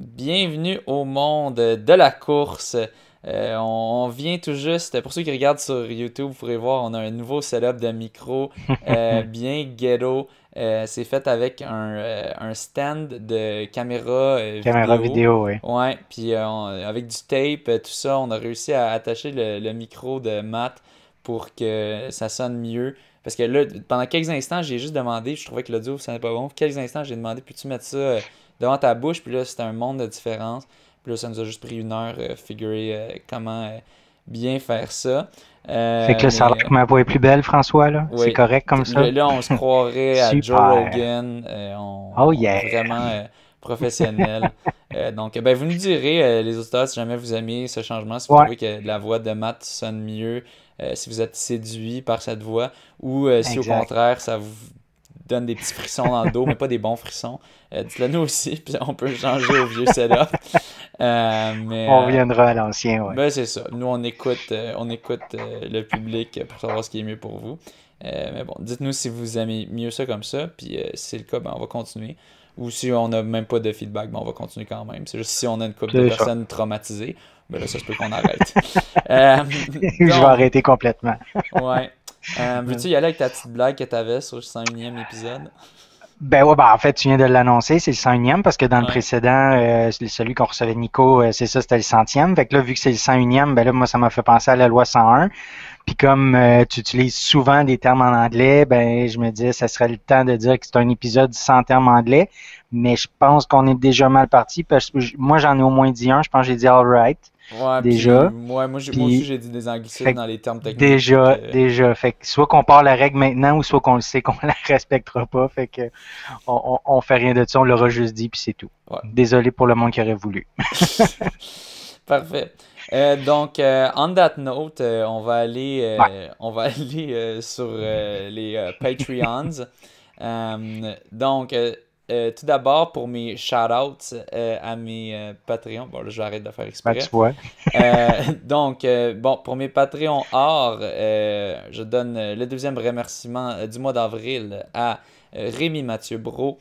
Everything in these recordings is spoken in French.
Bienvenue au monde de la course. Euh, on, vient tout juste, pour ceux qui regardent sur YouTube, vous pourrez voir, on a un nouveau setup de micro euh, bien ghetto. Euh, c'est fait avec un, stand de caméra, caméra vidéo. oui. Ouais, puis avec du tape, tout ça, on a réussi à attacher le, micro de Matt pour que ça sonne mieux. Parce que là, pendant quelques instants, j'ai juste demandé, je trouvais que l'audio, ça n'est pas bon. Quelques instants, j'ai demandé, peux-tu mettre ça devant ta bouche, puis là, c'était un monde de différence. Puis là, ça nous a juste pris une heure à euh, figurer euh, comment euh, bien faire ça. Fait que là, ça a l'air que ma voix est plus belle, François, là. C'est correct comme ça. Là, là on se croirait à Joe Rogan. oh yeah! est vraiment professionnel. donc, ben, vous nous direz, les auditeurs, si jamais vous aimez ce changement, si vous trouvez que la voix de Matt sonne mieux, si vous êtes séduit par cette voix, ou si au contraire, ça vous donne des petits frissons dans le dos, mais pas des bons frissons. Euh, Dites-le nous aussi, puis on peut changer au vieux setup. Euh, on reviendra à l'ancien, oui. Ben, c'est ça. Nous, on écoute, euh, on écoute le public pour savoir ce qui est mieux pour vous. mais bon, dites-nous si vous aimez mieux ça comme ça, puis c'est le cas, ben, on va continuer. Ou si on n'a même pas de feedback, ben, on va continuer quand même. C'est juste si on a une couple de personnes traumatisées, ben là, ça se peut qu'on arrête. je vais arrêter complètement. ouais. Euh, Veux-tu y aller avec ta petite blague que tu avais sur le 101e épisode? Ben ouais, ben en fait, tu viens de l'annoncer, c'est le 101e, parce que dans le précédent, euh, celui qu'on recevait Nico, euh, c'est ça, c'était le 100e. Fait que là, vu que c'est le 101e, ben là, moi, ça m'a fait penser à la loi 101. Puis comme euh, tu utilises souvent des termes en anglais, ben je me dis ça serait le temps de dire que c'est un épisode sans termes anglais. Mais je pense qu'on est déjà mal parti, parce que moi, j'en ai au moins dit un. Je pense que j'ai dit « all right ». Ouais, déjà. Euh, moi, moi, aussi, j'ai dit des anglicismes dans les termes techniques. Déjà, euh, déjà. Fait que soit qu'on part la règle maintenant ou soit qu'on le sait qu'on la respectera pas. Fait que on, on, on fait rien de ça, on l'aura juste dit, puis c'est tout. Désolé pour le monde qui aurait voulu. Parfait. Euh, donc, on that note, on va aller, on va aller sur les Patreons. donc, euh, tout d'abord, pour mes shout-outs euh, à mes euh, Patreons. Bon, là, arrêter de faire exprès. donc, bon, pour mes Patreons or, je donne le deuxième remerciement du mois d'avril à Rémi Mathieu Bro,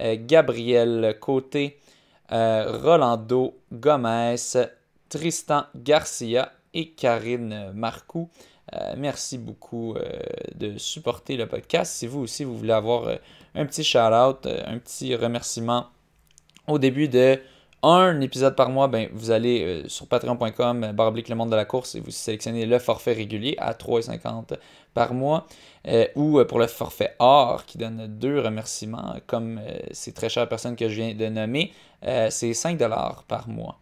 Gabriel Côté, Rolando Gomez, Tristan Garcia et Karine Marcoux. merci beaucoup de supporter le podcast. Si vous aussi, vous voulez avoir un petit shout-out, euh, un petit remerciement au début de un épisode par mois, ben, vous allez euh, sur patreon.com, euh, barblique le monde de la course, et vous sélectionnez le forfait régulier à 3,50 par mois, ou pour le forfait or qui donne deux remerciements, comme ces très chères personnes que je viens de nommer, c'est 5 par mois.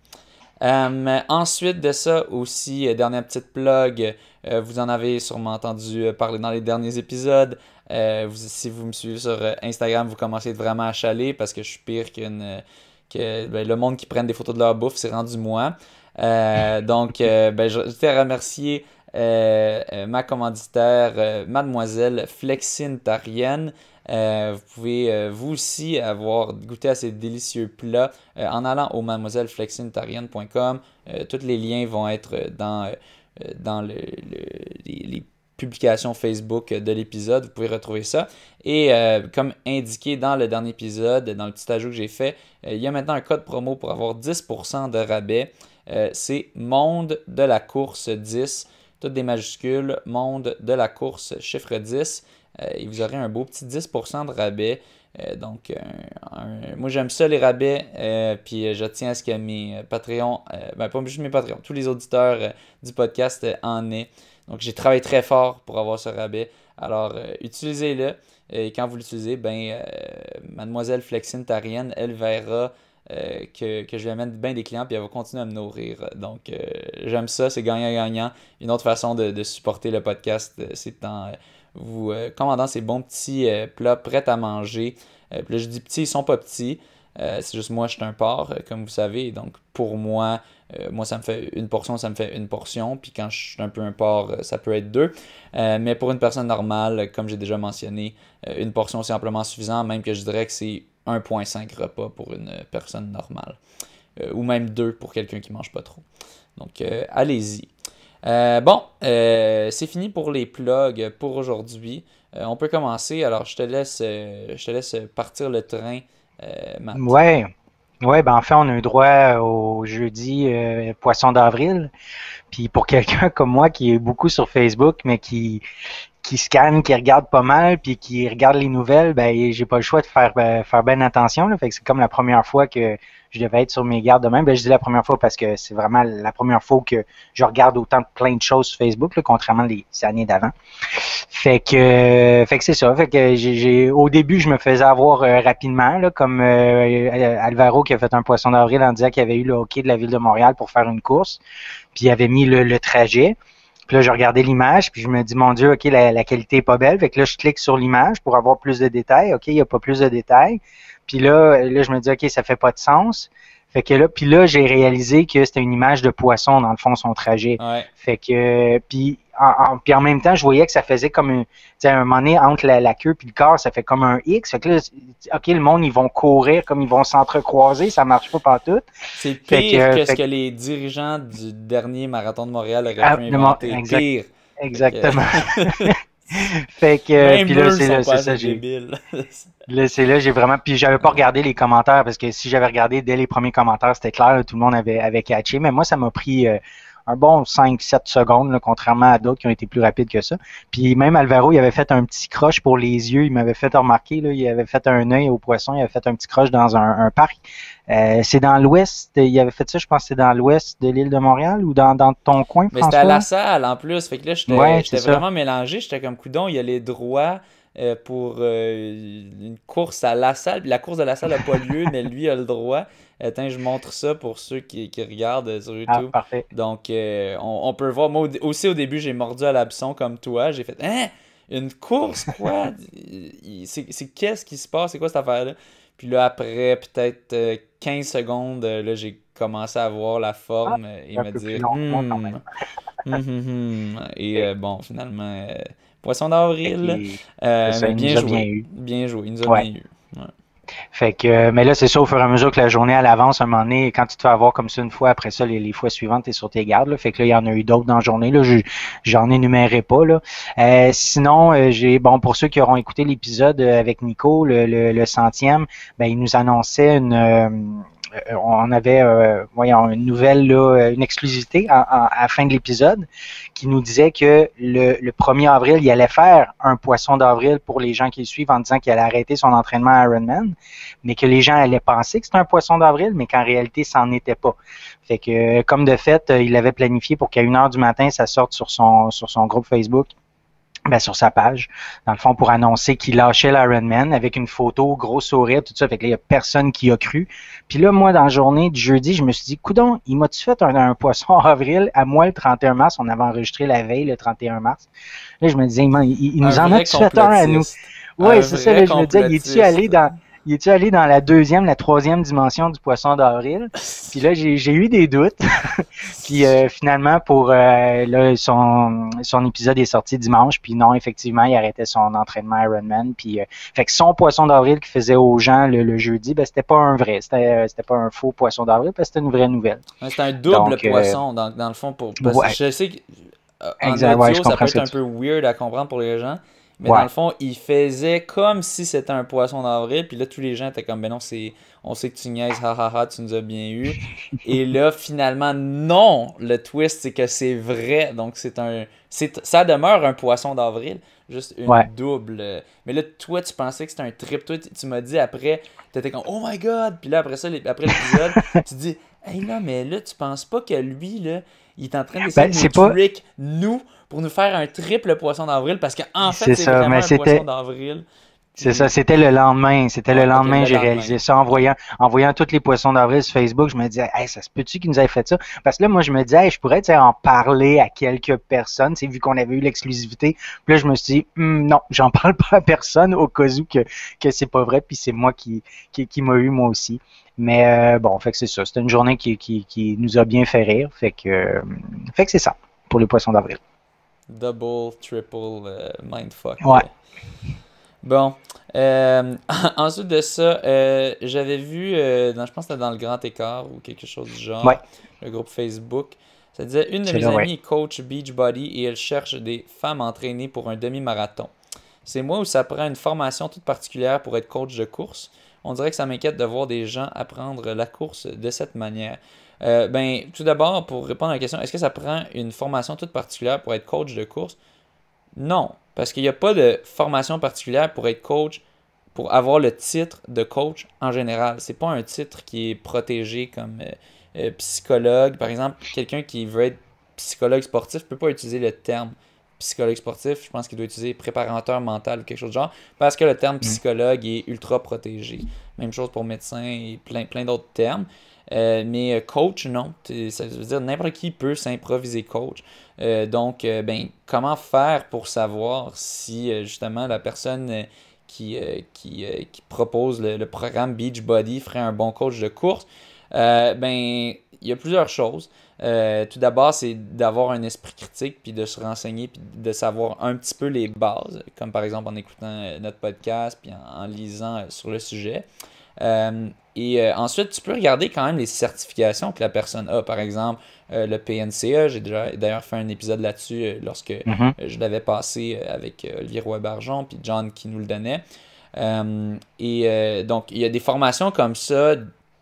Euh, ensuite de ça aussi, euh, dernière petite plug, euh, vous en avez sûrement entendu euh, parler dans les derniers épisodes. si vous me suivez sur Instagram, vous commencez vraiment à chaler parce que je suis pire que ben, le monde qui prenne des photos de leur bouffe, c'est rendu moi. donc, ben, je, tiens à remercier ma commanditaire, mademoiselle Flexine Tarienne, euh, vous pouvez euh, vous aussi avoir goûté à ces délicieux plats euh, en allant au mademoiselleflexinitarienne.com. tous les liens vont être dans, les, publications Facebook de l'épisode. Vous pouvez retrouver ça. Et comme indiqué dans le dernier épisode, dans le petit ajout que j'ai fait, il y a maintenant un code promo pour avoir 10% de rabais. c'est Monde de la course 10, toutes des majuscules, Monde de la course chiffre 10. Euh, et vous aurez un beau petit 10% de rabais. Euh, donc, euh, moi j'aime ça les rabais, puis je tiens à ce que mes Patreons, ben pas juste mes Patreons, tous les auditeurs du podcast en aient. Donc, j'ai travaillé très fort pour avoir ce rabais. Alors, utilisez-le. Et quand vous l'utilisez, ben, mademoiselle Flexine elle verra que, je vais mettre bien des clients puis elle va continuer à me nourrir. Donc, j'aime ça. C'est gagnant-gagnant. Une autre façon de, de supporter le podcast, c'est en vous euh, commandant ces bons petits euh, plats prêts à manger. Euh, là, je dis petits, ils sont pas petits. c'est juste moi, je suis un porc, comme vous savez. Donc pour moi, moi, ça me fait une portion, ça me fait une portion. Puis quand je suis un peu un porc, ça peut être deux. mais pour une personne normale, comme j'ai déjà mentionné, une portion, c'est amplement suffisant, même que je dirais que c'est 1,5 repas pour une personne normale. ou même deux pour quelqu'un qui mange pas trop. Donc allez-y. Euh, bon, euh, c'est fini pour les plugs pour aujourd'hui. Euh, on peut commencer. Alors, je te laisse, je te laisse partir le train, Matt. Ouais. Ouais, ben en fait, on a eu droit au jeudi Poisson d'avril. Puis pour quelqu'un comme moi qui est beaucoup sur Facebook, mais qui qui scanne, qui regarde pas mal, puis qui regarde les nouvelles, ben j'ai pas le choix de faire faire bien attention. Fait que c'est comme la première fois que je devais être sur mes gardes demain. Ben, je dis la première fois parce que c'est vraiment la première fois que je regarde autant plein de choses sur Facebook, là, contrairement les années d'avant. Fait que, fait que c'est ça. Fait que j'ai, au début, je me faisais avoir euh, rapidement, là, comme euh, euh, Alvaro qui a fait un poisson d'avril en disant qu'il avait eu le hockey de la ville de Montréal pour faire une course, puis il avait mis le, trajet. Puis là, je regardais l'image, puis je me dis, mon Dieu, OK, la, qualité est pas belle. Fait que là, je clique sur l'image pour avoir plus de détails. OK, il n'y a pas plus de détails. Puis là, là, je me dis, OK, ça fait pas de sens. Fait que là, puis là, j'ai réalisé que c'était une image de poisson, dans le fond, son trajet. Fait que, puis en, même temps, je voyais que ça faisait comme tu un moment entre la, queue puis le corps, ça fait comme un X. Fait que là, OK, le monde, ils vont courir, comme ils vont s'entrecroiser, ça marche pas partout. C'est pire que, euh, ce que, les dirigeants du dernier marathon de Montréal auraient ah, pu inventer. Exactement. fait que puis là c'est c'est ça j'ai là j'ai vraiment puis j'avais pas regardé les commentaires parce que si j'avais regardé dès les premiers commentaires c'était clair tout le monde avait avec catché mais moi ça m'a pris euh, un bon 5-7 secondes, contrairement à d'autres qui ont été plus rapides que ça. Puis même Alvaro, il avait fait un petit croche pour les yeux, il m'avait fait remarquer, là, il avait fait un œil au poisson, il avait fait un petit croche dans un, un parc euh, c'est dans l'ouest, il avait fait ça, je pense c'est dans l'ouest de l'île de Montréal ou dans, ton coin, Mais c'était à La Salle en plus, fait que là, j'étais vraiment mélangé, j'étais comme, coudon, il y a les droits euh, pour euh, une course à La Salle, la course de La Salle n'a pas lieu, mais lui a le droit. Attends, je montre ça pour ceux qui, regardent sur ah, YouTube. parfait. Donc, on, on, peut voir, moi aussi au début, j'ai mordu à l'abson comme toi, j'ai fait, hein, une course, quoi? c'est qu'est-ce qui se passe, c'est quoi cette affaire-là? Puis là, après peut-être 15 secondes, euh, là, j'ai commencé à voir la forme ah, et me dire. et bon, finalement, euh, Poisson d'avril, euh, bien joué. Bien, joué, il nous a bien eu. Fait que, euh, mais là, c'est ça, au fur et à mesure que la journée avance, à un moment donné, quand tu te fais avoir comme ça une fois, après ça, les, les fois suivantes, tu es sur tes gardes. Là. Fait que là, il y en a eu d'autres dans la journée. Là, j'en énumérais énumérerai pas. Là. Euh, sinon, euh, j'ai bon pour ceux qui auront écouté l'épisode avec Nico, le, le, le, centième, ben, il nous annonçait une, euh, on avait euh, une nouvelle, euh, une exclusivité à la fin de l'épisode qui nous disait que le, 1er avril, il allait faire un poisson d'avril pour les gens qui le suivent en disant qu'il allait arrêter son entraînement à Ironman, mais que les gens allaient penser que c'était un poisson d'avril, mais qu'en réalité, ça n'en était pas. Fait que, comme de fait, il avait planifié pour qu'à 1h du matin, ça sorte sur son, sur son groupe Facebook ben sur sa page, dans le fond, pour annoncer qu'il lâchait l'Iron Man avec une photo, gros sourire, tout ça. avec là, il a personne qui a cru. Puis là, moi, dans la journée du jeudi, je me suis dit, coudon, il m'a-tu fait un, poisson en avril? À moi, le 31 mars, on avait enregistré la veille, le 31 mars. Là, je me disais, il, nous en a fait un à nous? Oui, c'est ça, là, je me disais, il est-tu allé dans il est-tu allé dans la deuxième, la troisième dimension du poisson d'avril? Puis là, j'ai eu des doutes. puis euh, finalement, pour euh, son, épisode est sorti dimanche. Puis non, effectivement, il arrêtait son entraînement Ironman. Puis euh, fait que son poisson d'avril qu'il faisait aux gens le, jeudi, ben, c'était pas un vrai. C'était pas un faux poisson d'avril parce c'était une vraie nouvelle. C'était un double poisson, dans, le fond. Pour, parce je sais que en ça peut être un peu weird à comprendre pour les gens. Mais dans le fond, il faisait comme si c'était un poisson d'avril. Puis là, tous les gens étaient comme, ben non, c'est, on sait que tu niaises, ha, tu nous as bien eu. Et là, finalement, non, le twist, c'est que c'est vrai. Donc, c'est un, c'est, ça demeure un poisson d'avril. Juste une double. Mais là, toi, tu pensais que c'était un trip. Toi, tu, m'as dit après, t'étais comme, oh my god. Puis là, après ça, après l'épisode, tu dis, hey non, mais là, tu penses pas que lui, là, il est en train ben, d'essayer de nous trick, nous, pour nous faire un triple poisson d'avril, parce qu'en fait, c'est vraiment un poisson d'avril. C'est ça, c'était le lendemain. C'était le lendemain, j'ai réalisé ça. En voyant, en voyant tous les poissons d'avril sur Facebook, je me disais, hey, ça se peut-tu qu'ils nous aient fait ça? Parce que là, moi, je me disais, je pourrais en parler à quelques personnes, vu qu'on avait eu l'exclusivité. Puis là, je me suis dit, hmm, non, j'en parle pas à personne au cas où que, c'est pas vrai, puis c'est moi qui, qui, m'a eu moi aussi. Mais euh, bon, fait que c'est ça. C'était une journée qui, nous a bien fait rire. Euh, fait que, c'est ça pour les poissons d'avril. Double, triple, euh, mindfuck. Ouais. Bon. Euh, ensuite de ça, euh, j'avais vu, euh, je pense que c'était dans le Grand Écart ou quelque chose du genre, le groupe Facebook. Ça disait Une de mes amies coach Beachbody et elle cherche des femmes entraînées pour un demi-marathon. C'est moi où ça prend une formation toute particulière pour être coach de course. On dirait que ça m'inquiète de voir des gens apprendre la course de cette manière. Euh, ben, tout d'abord, pour répondre à la question, est-ce que ça prend une formation toute particulière pour être coach de course non, parce qu'il n'y a pas de formation particulière pour être coach, pour avoir le titre de coach en général. C'est pas un titre qui est protégé comme euh, euh, psychologue. Par exemple, quelqu'un qui veut être psychologue sportif ne peut pas utiliser le terme psychologue sportif. Je pense qu'il doit utiliser préparateur mental ou quelque chose de genre, parce que le terme hmm. psychologue est ultra protégé. Même chose pour médecin et plein, plein d'autres termes. Euh, mais coach, non. Ça veut dire n'importe qui peut s'improviser coach. Euh, donc, euh, ben, comment faire pour savoir si euh, justement la personne qui, propose le, programme programme Body ferait un bon coach de course? ben, il y a plusieurs choses. tout d'abord, c'est d'avoir un esprit critique, puis de se renseigner, puis de savoir un petit peu les bases, comme par exemple en écoutant notre podcast, puis en, en lisant sur le sujet. et ensuite, tu peux regarder quand même les certifications que la personne a. Par exemple, euh, le PNCE, J'ai d'ailleurs fait un épisode là-dessus euh, lorsque euh, mhm. je l'avais passé avec Olivier roy puis John qui nous le donnait. et donc, il y a des formations comme ça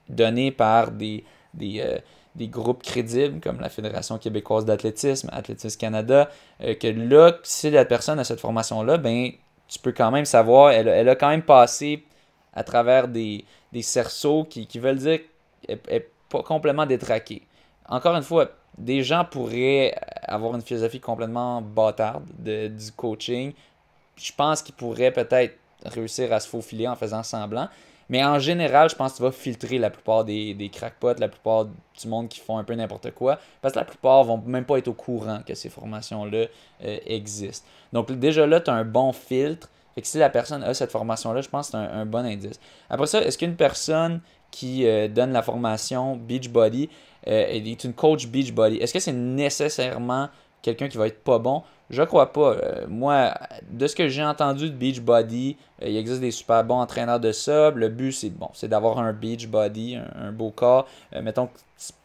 données par des, des, groupes crédibles comme la Fédération québécoise d'athlétisme, Athlétisme Canada, que là, si la personne a cette formation-là, ben, tu peux quand même savoir, elle, a quand même passé à travers des, cerceaux qui, veulent dire qu'elle n'est pas complètement détraquée encore une fois, des gens pourraient avoir une philosophie complètement bâtarde du coaching. Je pense qu'ils pourraient peut-être réussir à se faufiler en faisant semblant. Mais en général, je pense que va filtrer la plupart des, crackpots, la plupart du monde qui font un peu n'importe quoi, parce que la plupart vont même pas être au courant que ces formations-là euh, existent. Donc déjà là, tu as un bon filtre. Et que si la personne a cette formation-là, je pense que c'est un, bon indice. Après ça, est-ce qu'une personne qui euh, donne la formation Beachbody. Euh, elle est une coach Beachbody. Est-ce que c'est nécessairement quelqu'un qui va être pas bon? Je crois pas. Euh, moi, de ce que j'ai entendu de Beachbody, Body, il existe des super bons entraîneurs de sub. Le but, c'est bon, c'est d'avoir un Beachbody, un, un beau corps. mettons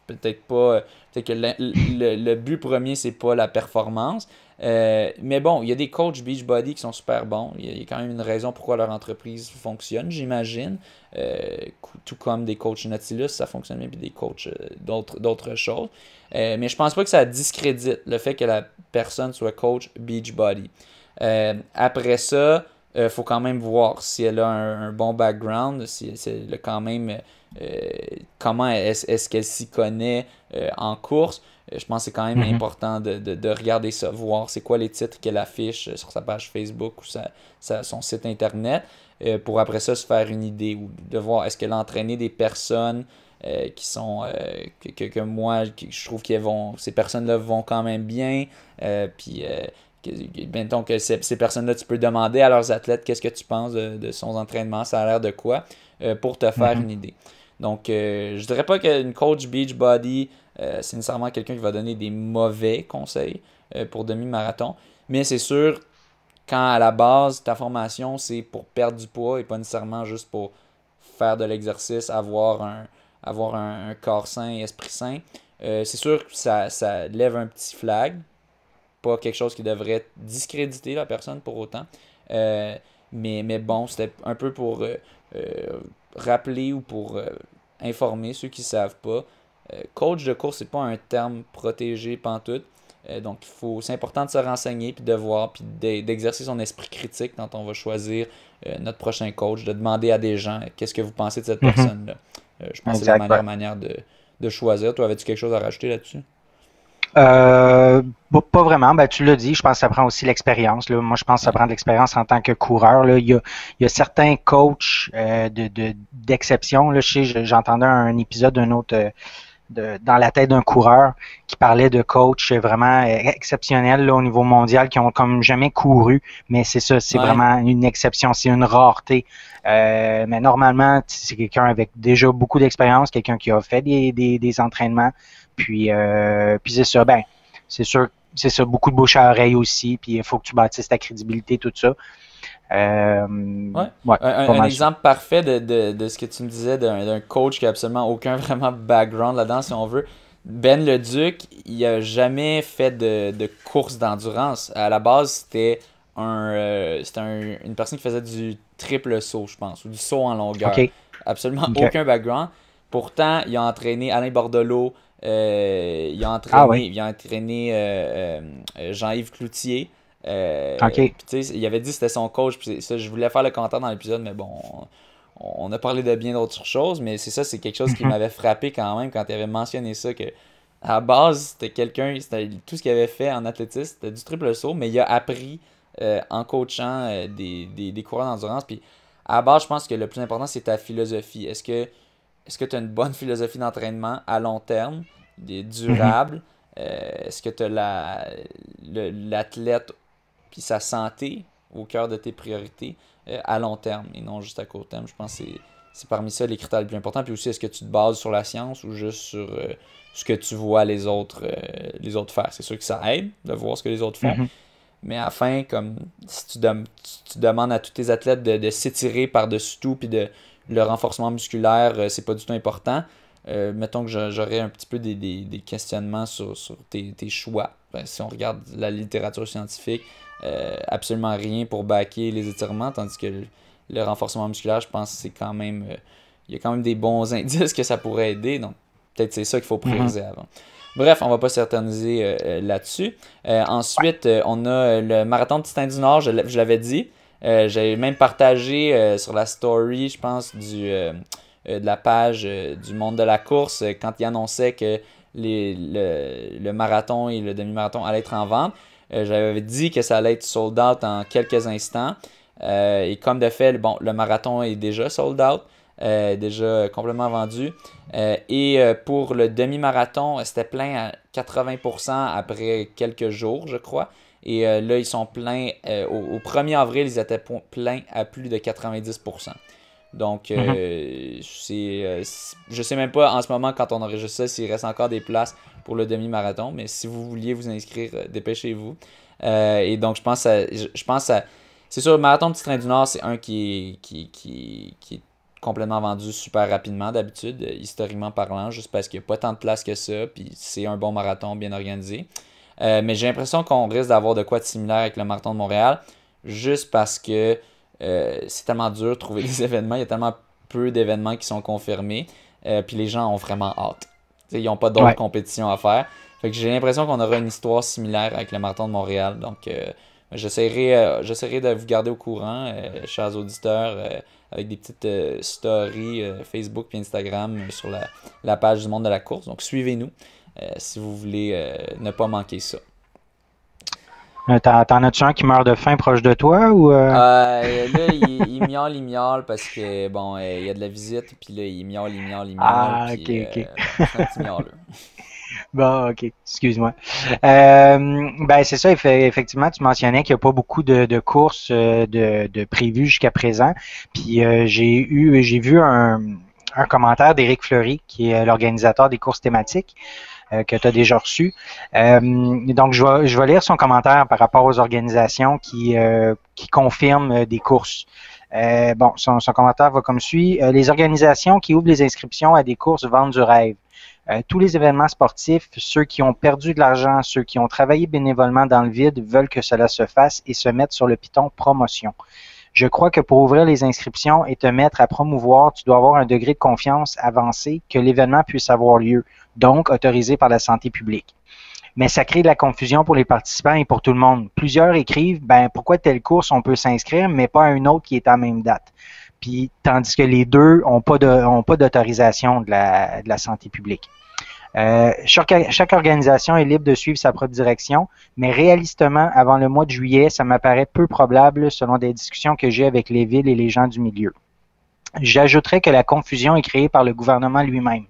peut-être pas. que le, le, but premier, c'est pas la performance. Euh, mais bon, il y a des coachs Beachbody qui sont super bons. Il y, a, quand même une raison pourquoi leur entreprise fonctionne, j'imagine. Euh, tout comme des coachs Nautilus, ça fonctionne bien, puis des coachs euh, d'autres choses. mais je pense pas que ça discrédite le fait que la personne soit coach Beachbody. après ça, il faut quand même voir si elle a un, bon background, si, elle a quand même comment est-ce qu'elle s'y connaît en course. Euh, je pense que c'est quand même mhm. important de, regarder ça, voir c'est quoi les titres qu'elle affiche euh, sur sa page Facebook ou son site internet, euh, pour après ça se faire une idée ou de voir est-ce qu'elle a entraîné des personnes qui sont euh, que, moi je trouve que vont ces personnes-là vont quand même bien, puis mettons que ben, ces, personnes-là, tu peux demander à leurs athlètes qu'est-ce que tu penses de, son entraînement, ça a l'air de quoi, pour te faire mhm. une idée. Donc, je dirais pas qu'une coach beach body euh, c'est nécessairement quelqu'un qui va donner des mauvais conseils euh, pour demi-marathon. Mais c'est sûr, quand à la base, ta formation, c'est pour perdre du poids et pas nécessairement juste pour faire de l'exercice, avoir un, avoir un, corps sain et esprit sain, euh, c'est sûr que ça, ça, lève un petit flag. Pas quelque chose qui devrait discréditer la personne pour autant. mais, mais bon, c'était un peu pour rappeler ou pour informer ceux qui ne savent pas euh, coach de course, c'est pas un terme protégé pantoute. Euh, donc, il faut, c'est important de se renseigner, puis de voir, puis d'exercer son esprit critique quand on va choisir euh, notre prochain coach, de demander à des gens qu'est-ce que vous pensez de cette mhm. personne-là. je pense que c'est la meilleure manière de, choisir. Toi, avais-tu quelque chose à rajouter là-dessus? pas vraiment. Ben, tu l'as dit, je pense que ça prend aussi l'expérience. Moi, je pense que ça prend de l'expérience en tant que coureur. Il, y a, certains coachs d'exception. J'entendais un épisode d'un autre dans la tête d'un coureur qui parlait de coach vraiment exceptionnel au niveau mondial qui ont comme jamais couru, mais c'est ça, c'est vraiment une exception, c'est une rareté. Euh, mais normalement, c'est quelqu'un avec déjà beaucoup d'expérience, quelqu'un qui a fait des, des, des entraînements, puis, euh, puis c'est ça, ben, c'est sûr, c'est ça, beaucoup de bouche à oreille aussi, puis il faut que tu bâtisses ta crédibilité, tout ça. Euh, un, exemple parfait de, ce que tu me disais d'un coach qui a absolument aucun vraiment background là-dedans, si on veut. Ben Le Duc, il a jamais fait de, course d'endurance. À la base, euh, c'était un, une personne qui faisait du triple saut, je pense, ou du saut en longueur. Absolument aucun background. Pourtant, il a entraîné Alain Bordelot, euh, ah il a entraîné, il a entraîné Jean-Yves Cloutier. Euh, il avait dit que c'était son coach. Ça, je voulais faire le content dans l'épisode, mais bon, on, a parlé de bien d'autres choses. Mais c'est ça, c'est quelque chose qui mhm. m'avait frappé quand même quand il avait mentionné ça. que À base, c'était quelqu'un, tout ce qu'il avait fait en athlétisme, c'était du triple saut, mais il a appris euh, en coachant euh, des, des, coureurs d'endurance. Puis à base, je pense que le plus important, c'est ta philosophie. Est-ce que est-ce que tu as une bonne philosophie d'entraînement à long terme, mhm. durable? Est-ce que tu as l'athlète puis sa santé au cœur de tes priorités euh, à long terme et non juste à court terme. Je pense que c'est parmi ça les critères les plus importants. Puis aussi, est-ce que tu te bases sur la science ou juste sur euh, ce que tu vois les autres, euh, les autres faire? C'est sûr que ça aide de voir ce que les autres font. Mhm. Mais afin comme si tu, tu, demandes à tous tes athlètes de, s'étirer par-dessus tout, puis de le renforcement musculaire, c'est pas du tout important. mettons que j'aurais un petit peu des, questionnements sur, tes, choix. Ben, si on regarde la littérature scientifique, euh, absolument rien pour baquer les étirements, tandis que le, renforcement musculaire, je pense c'est quand même. Euh, il y a quand même des bons indices que ça pourrait aider. Donc, peut-être c'est ça qu'il faut prioriser mhm. avant. Bref, on va pas s'éterniser euh, là-dessus. ensuite, on a le marathon de Titan du Nord, je, l'avais dit. J'avais même partagé sur la story, je pense, du, de la page du monde de la course quand il annonçait que le, marathon et le demi-marathon allaient être en vente. Euh, j'avais dit que ça allait être sold out en quelques instants. Euh, et comme de fait, bon, le marathon est déjà sold out. Euh, déjà complètement vendu. et pour le demi-marathon, c'était plein à 80% après quelques jours, je crois. Et là, ils sont pleins. au, 1er avril, ils étaient pleins à plus de 90%. Donc, mm je sais même pas en ce moment, quand on enregistre ça, s'il reste encore des places pour le demi-marathon. Mais si vous vouliez vous inscrire, euh, dépêchez-vous. et donc, je pense à, je pense c'est sûr, le marathon Petit Train du Nord, c'est un qui qui, qui, qui est complètement vendu super rapidement d'habitude, historiquement parlant, juste parce qu'il n'y a pas tant de places que ça, puis c'est un bon marathon bien organisé. mais j'ai l'impression qu'on risque d'avoir de quoi de similaire avec le marathon de Montréal, juste parce que euh, c'est tellement dur de trouver des événements. Il y a tellement peu d'événements qui sont confirmés. Euh, puis les gens ont vraiment hâte. ils n'ont pas d'autres compétitions à faire. j'ai l'impression qu'on aura une histoire similaire avec le Marathon de Montréal. Donc, euh, j'essaierai, j'essaierai de vous garder au courant, chers auditeurs, avec des petites stories Facebook et Instagram sur la, la, page du monde de la course. Donc, suivez-nous si vous voulez ne pas manquer ça. Euh, t'en, as-tu un qui meurt de faim proche de toi ou. Euh? Euh, là, il, il, miaule, il miaule parce que, bon, il y a de la visite, puis là, il miaule, il miaule, il miaule. Ah, ok, ok. Bon, ok, excuse-moi. ben, c'est ça, effectivement, tu mentionnais qu'il n'y a pas beaucoup de, de courses de, de prévues jusqu'à présent. Puis j'ai eu, j'ai vu un, un commentaire d'Éric Fleury, qui est l'organisateur des courses thématiques, euh, que tu as déjà reçu. Euh, donc, je vais, lire son commentaire par rapport aux organisations qui, euh, confirment des courses. bon, son, commentaire va comme suit. les organisations qui ouvrent les inscriptions à des courses vendent du rêve. tous les événements sportifs, ceux qui ont perdu de l'argent, ceux qui ont travaillé bénévolement dans le vide, veulent que cela se fasse et se mettent sur le piton promotion. Je crois que pour ouvrir les inscriptions et te mettre à promouvoir, tu dois avoir un degré de confiance avancé que l'événement puisse avoir lieu, donc autorisé par la santé publique. Mais ça crée de la confusion pour les participants et pour tout le monde. Plusieurs écrivent, ben pourquoi telle course on peut s'inscrire, mais pas à une autre qui est à même date. Puis tandis que les deux n'ont pas d'autorisation de la santé publique. Euh, chaque, organisation est libre de suivre sa propre direction, mais réalistement, avant le mois de juillet, ça m'apparaît peu probable selon des discussions que j'ai avec les villes et les gens du milieu. J'ajouterais que la confusion est créée par le gouvernement lui-même.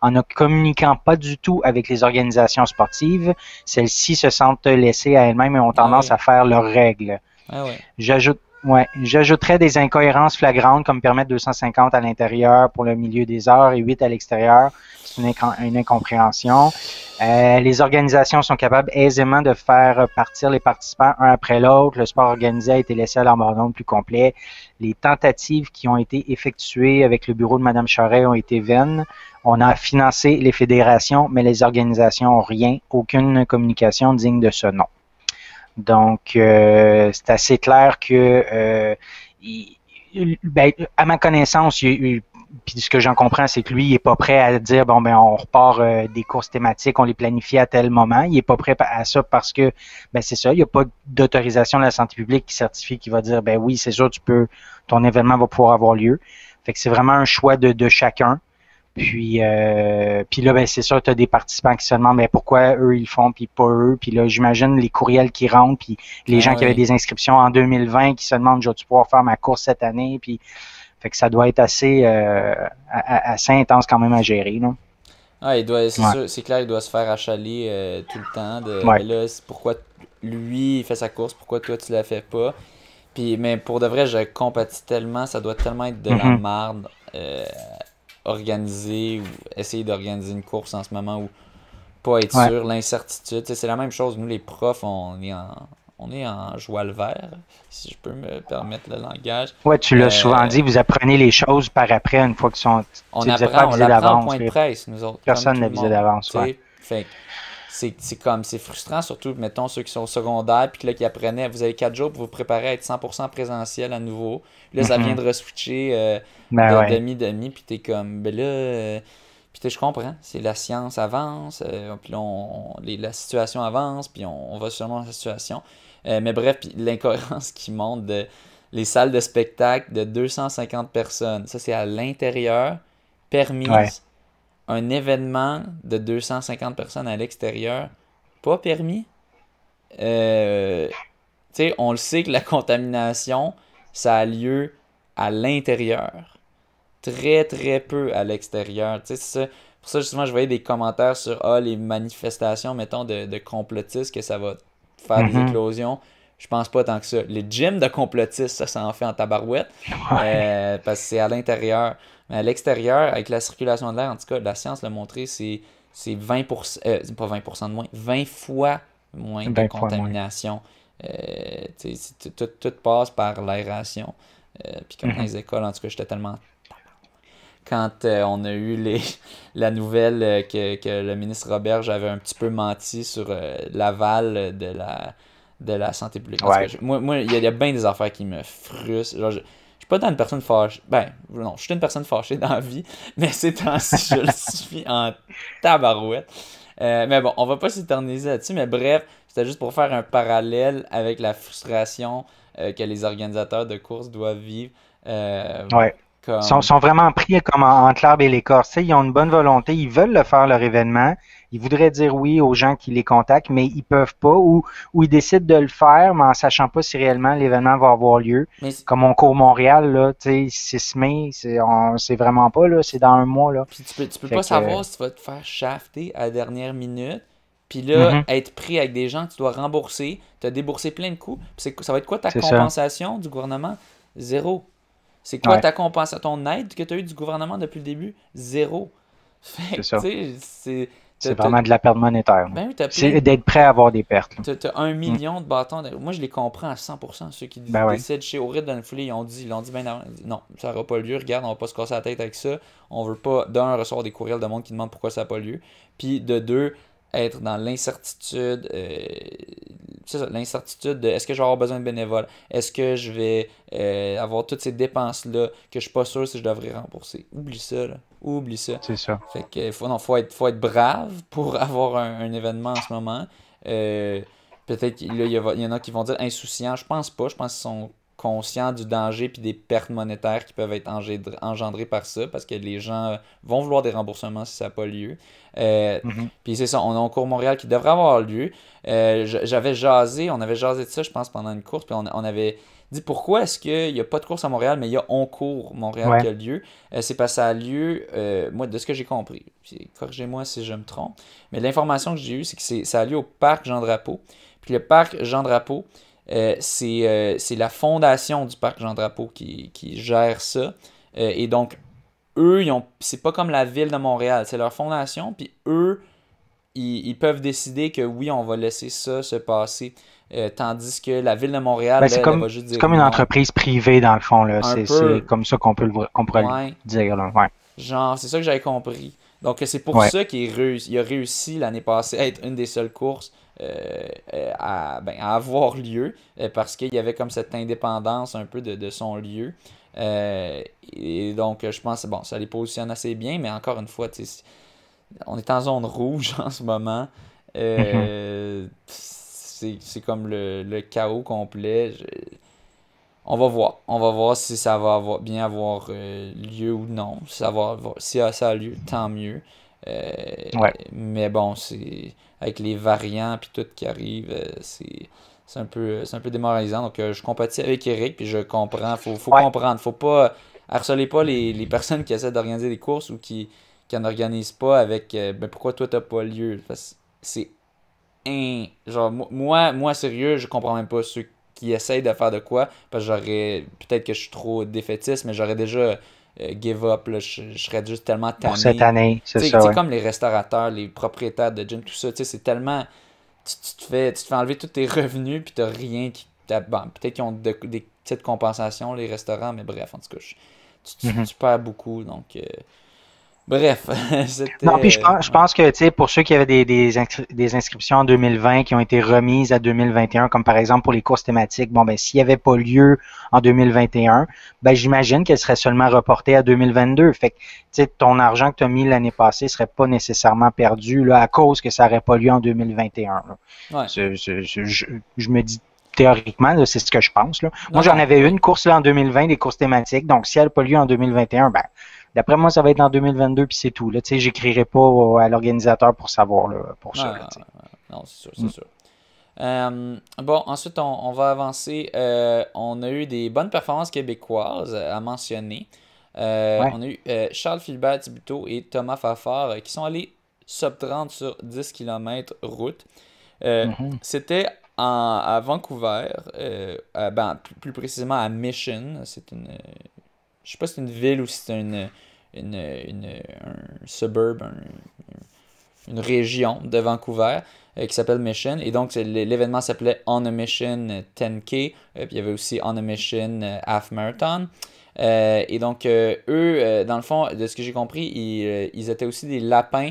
En ne communiquant pas du tout avec les organisations sportives, celles-ci se sentent laissées à elles-mêmes et ont ah tendance à faire leurs règles. Ah J'ajoute Ouais, j'ajouterais des incohérences flagrantes comme permettre 250 à l'intérieur pour le milieu des heures et 8 à l'extérieur. C'est une, incompréhension. Euh, les organisations sont capables aisément de faire partir les participants un après l'autre. Le sport organisé a été laissé à l'abandon plus complet. Les tentatives qui ont été effectuées avec le bureau de Mme Charret ont été vaines. On a financé les fédérations, mais les organisations ont rien, aucune communication digne de ce nom. Donc, euh, c'est assez clair que, euh, ben, à ma connaissance, puis ce que j'en comprends, c'est que lui, il est pas prêt à dire bon ben on repart euh, des courses thématiques, on les planifie à tel moment. Il est pas prêt à ça parce que ben c'est ça, il n'y a pas d'autorisation de la santé publique qui certifie qui va dire ben oui, c'est sûr, tu peux, ton événement va pouvoir avoir lieu. Fait que c'est vraiment un choix de, de chacun. Puis, euh, puis là, ben, c'est sûr, tu as des participants qui se demandent ben, pourquoi eux ils font, puis pas eux. Puis là, j'imagine les courriels qui rentrent, puis les ah gens qui avaient des inscriptions en 2020 qui se demandent je vais pouvoir faire ma course cette année. Puis, fait que ça doit être assez, euh, assez intense quand même à gérer. non Ah, il doit, c'est, clair, il doit se faire achaler euh, tout le temps. De, là, c'est pourquoi lui il fait sa course, pourquoi toi tu la fais pas. Puis, mais pour de vrai, je compatis tellement, ça doit tellement être de la merde. Mhm organiser ou essayer d'organiser une course en ce moment ou pas être sûr, l'incertitude. C'est la même chose. Nous, les profs, on est en, on est en joie le vert, si je peux me permettre le langage. Oui, tu l'as euh, souvent dit, vous apprenez les choses par après, une fois qu'ils sont. On apprend, on apprend point de presse, nous autres. Personne n'a visé d'avance. Ouais. Fait c'est comme c'est frustrant, surtout, mettons, ceux qui sont au secondaire, puis là, qui apprenaient, vous avez quatre jours pour vous préparer à être 100% présentiel à nouveau. Là, ça mm-hmm. vient euh, ben de reswitcher demi-demi, puis t'es comme, ben là, euh, je comprends, c'est la science avance, euh, puis on, la situation avance, puis on, va sûrement dans la situation. mais bref, l'incohérence qui monte de les salles de spectacle de 250 personnes, ça c'est à l'intérieur, permis un événement de 250 personnes à l'extérieur, pas permis. Euh, on le sait que la contamination, ça a lieu à l'intérieur. Très, très peu à l'extérieur. Pour ça, justement, je voyais des commentaires sur ah, les manifestations, mettons, de, de complotistes, que ça va faire des mhm. éclosions. Je pense pas tant que ça. Les gyms de complotistes, ça s'en fait en tabarouette. Euh, parce que c'est à l'intérieur. Mais à l'extérieur, avec la circulation de l'air, en tout cas, la science l'a montré, c'est 20 euh, pas 20 de moins, 20 fois moins de contamination. Euh, tout, passe par l'aération. Puis comme les écoles, en tout cas, j'étais tellement quand on a eu les, la nouvelle que, le ministre Robert avait un petit peu menti sur l'aval de la, de la santé publique. moi, il y, a bien des affaires qui me frustrent. je, je suis pas dans une personne fâchée. Ben, non, je suis une personne fâchée dans la vie, mais c'est temps-ci, je le suis en tabarouette. Euh, mais bon, on va pas s'éterniser là-dessus, mais bref, c'était juste pour faire un parallèle avec la frustration euh, que les organisateurs de courses doivent vivre. Euh, ils Sont, vraiment pris comme entre l'arbre et l'écorce. Ils ont une bonne volonté, ils veulent le faire leur événement. Ils voudraient dire oui aux gens qui les contactent, mais ils peuvent pas ou, ils décident de le faire, mais en sachant pas si réellement l'événement va avoir lieu. comme on court Montréal, là, tu sais, 6 mai, c'est vraiment pas, là, c'est dans un mois, tu peux, peux pas savoir si tu vas te faire chafter à la dernière minute. Puis là, mm-hmm. être pris avec des gens que tu dois rembourser, tu as déboursé plein de coûts. Ça va être quoi ta compensation du gouvernement? Zéro. C'est quoi ta compensation, ton aide que tu as eu du gouvernement depuis le début? Zéro. c'est c'est vraiment de la perte monétaire. Ben c'est d'être prêt à avoir des pertes. Tu as un mm. million de bâtons. Moi, je les comprends à 100%. Ceux qui ben décident chez Auride dans ils ont dit, ils l'ont dit bien Non, ça n'aura pas lieu. Regarde, on va pas se casser la tête avec ça. On veut pas, d'un, recevoir des courriels de monde qui demande pourquoi ça n'a pas lieu. Puis, de deux, être dans l'incertitude, euh, l'incertitude de est-ce que je vais avoir besoin de bénévoles, est-ce que je vais euh, avoir toutes ces dépenses-là que je suis pas sûr si je devrais rembourser. Oublie ça, Oublie ça. C'est ça. Fait que faut, faut être, brave pour avoir un, événement en ce moment. Euh, peut-être qu'il y, en a qui vont dire insouciant. Je pense pas. Je pense qu'ils sont conscient du danger puis des pertes monétaires qui peuvent être engendrées par ça, parce que les gens euh, vont vouloir des remboursements si ça n'a pas lieu. Euh, mhm. Puis c'est ça, on a un cours Montréal qui devrait avoir lieu. Euh, j'avais jasé, on avait jasé de ça, je pense, pendant une course, puis on, avait dit pourquoi est-ce qu'il n'y a pas de course à Montréal, mais il y a on cours Montréal qui a lieu. c'est parce que ça a lieu, moi, de ce que j'ai compris, corrigez-moi si je me trompe, mais l'information que j'ai eue, c'est que ça a lieu au parc Jean-Drapeau. Puis le parc Jean-Drapeau, euh, euh, c'est, la fondation du parc Jean Drapeau qui, qui gère ça. Euh, et donc, eux, c'est pas comme la ville de Montréal, c'est leur fondation. Puis eux, ils, peuvent décider que oui, on va laisser ça se passer. tandis que la ville de Montréal, ben, c'est, comme, une entreprise privée dans le fond. Là. C'est, comme ça qu'on peut le, qu'on pourrait dire. Genre, c'est ça que j'avais compris. Donc, c'est pour ça qu'il a réussi l'année passée à être une des seules courses euh, euh, ben, à, avoir lieu euh, parce qu'il y avait comme cette indépendance un peu de, son lieu. et donc, je pense bon, ça les positionne assez bien, mais encore une fois, on est en zone rouge en ce moment. Mhm. c'est comme le, chaos complet. On va voir. On va voir si ça va avoir, bien avoir lieu ou non. Si ça, si ça a lieu, tant mieux. Mais bon, c'est avec les variants puis tout qui arrive, euh, c'est c'est un peu c'est un peu démoralisant. Donc euh, je compatis avec Eric puis je comprends, faut faut comprendre, faut pas harceler pas les, personnes qui essaient d'organiser des courses ou qui qui organisent pas avec euh, ben pourquoi toi t'as pas lieu c'est hein, genre moi moi sérieux, je comprends même pas ceux qui essayent de faire de quoi parce que j'aurais peut-être que je suis trop défaitiste mais j'aurais déjà euh, give up. je, serais juste tellement tanné. Cette année, c'est ça. C'est comme les restaurateurs, les propriétaires de gym, tout ça. C'est tellement. Tu, te fais, tu te fais enlever tous tes revenus, puis t'as rien qui. Bon, peut-être qu'ils ont des petites compensations, les restaurants, mais bref, en tout cas, mm-hmm. tu, perds beaucoup. Donc, euh, Bref, Non, puis je euh, pense, que, tu sais, pour ceux qui avaient des, des, inscriptions en 2020 qui ont été remises à 2021, comme par exemple pour les courses thématiques, bon, ben, s'il n'y avait pas lieu en 2021, ben, j'imagine qu'elles seraient seulement reportées à 2022. Fait que, tu sais, ton argent que tu as mis l'année passée serait pas nécessairement perdu, là, à cause que ça n'aurait pas lieu en 2021. Ouais. je, me dis théoriquement, c'est ce que je pense. Là. Moi, j'en avais une course là, en 2020, des courses thématiques. Donc, si elle n'a pas lieu en 2021, ben, D'après moi, ça va être en 2022, puis c'est tout. Là, tu sais, j'écrirai pas à l'organisateur pour savoir là, pour ah, ah, ah. non, c'est sûr, c'est sûr. Euh, bon, ensuite, on, va avancer. Euh, on a eu des bonnes performances québécoises à mentionner. Euh, on a eu Charles Philbert Thibuteau et Thomas Fafard qui sont allés sub 30 sur 10 km route. Mhm. C'était à Vancouver, ben, plus, précisément à Mission. C'est une. je sais pas si c'est une ville ou si c'est une, une, une, un suburb, une région de Vancouver euh, qui s'appelle Mission. Et donc, l'événement s'appelait On a Mission 10K. Euh, puis il y avait aussi On a Mission Half Marathon. Euh, et donc, eux, dans le fond, de ce que j'ai compris, ils, ils, étaient aussi des lapins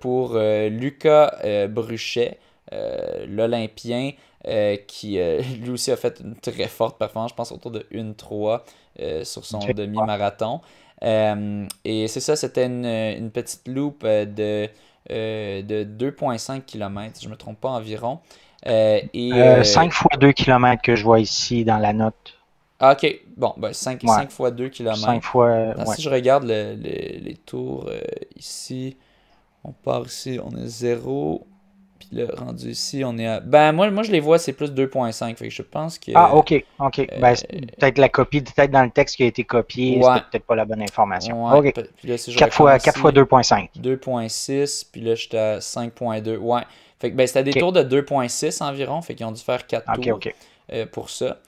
pour Lucas Bruchet, l'Olympien. qui lui aussi a fait une très forte performance, je pense autour de 1-3 sur son demi-marathon. Euh, et c'est ça, c'était une, petite loupe euh, de, euh, de 2,5 km, je ne me trompe pas environ. et, 5 fois 2 km que je vois ici dans la note. Ah, ok, bon, 5, ben, 5 fois 2 km. 5 fois. Si je regarde les tours ici, on part ici, on est 0, le rendu ici, on est à. Ben, moi, moi je les vois, c'est plus 2.5. Fait je pense que. Ah, ok, ok. Euh, ben, peut-être la copie, peut-être dans le texte qui a été copié, ouais. peut-être pas la bonne information. ok. 4, fois, 2.5. 2.6, puis là, j'étais à 5.2. Ouais. Fait que ben, c'était des tours de 2.6 environ. Fait qu'ils ont dû faire 4 tours euh, pour ça.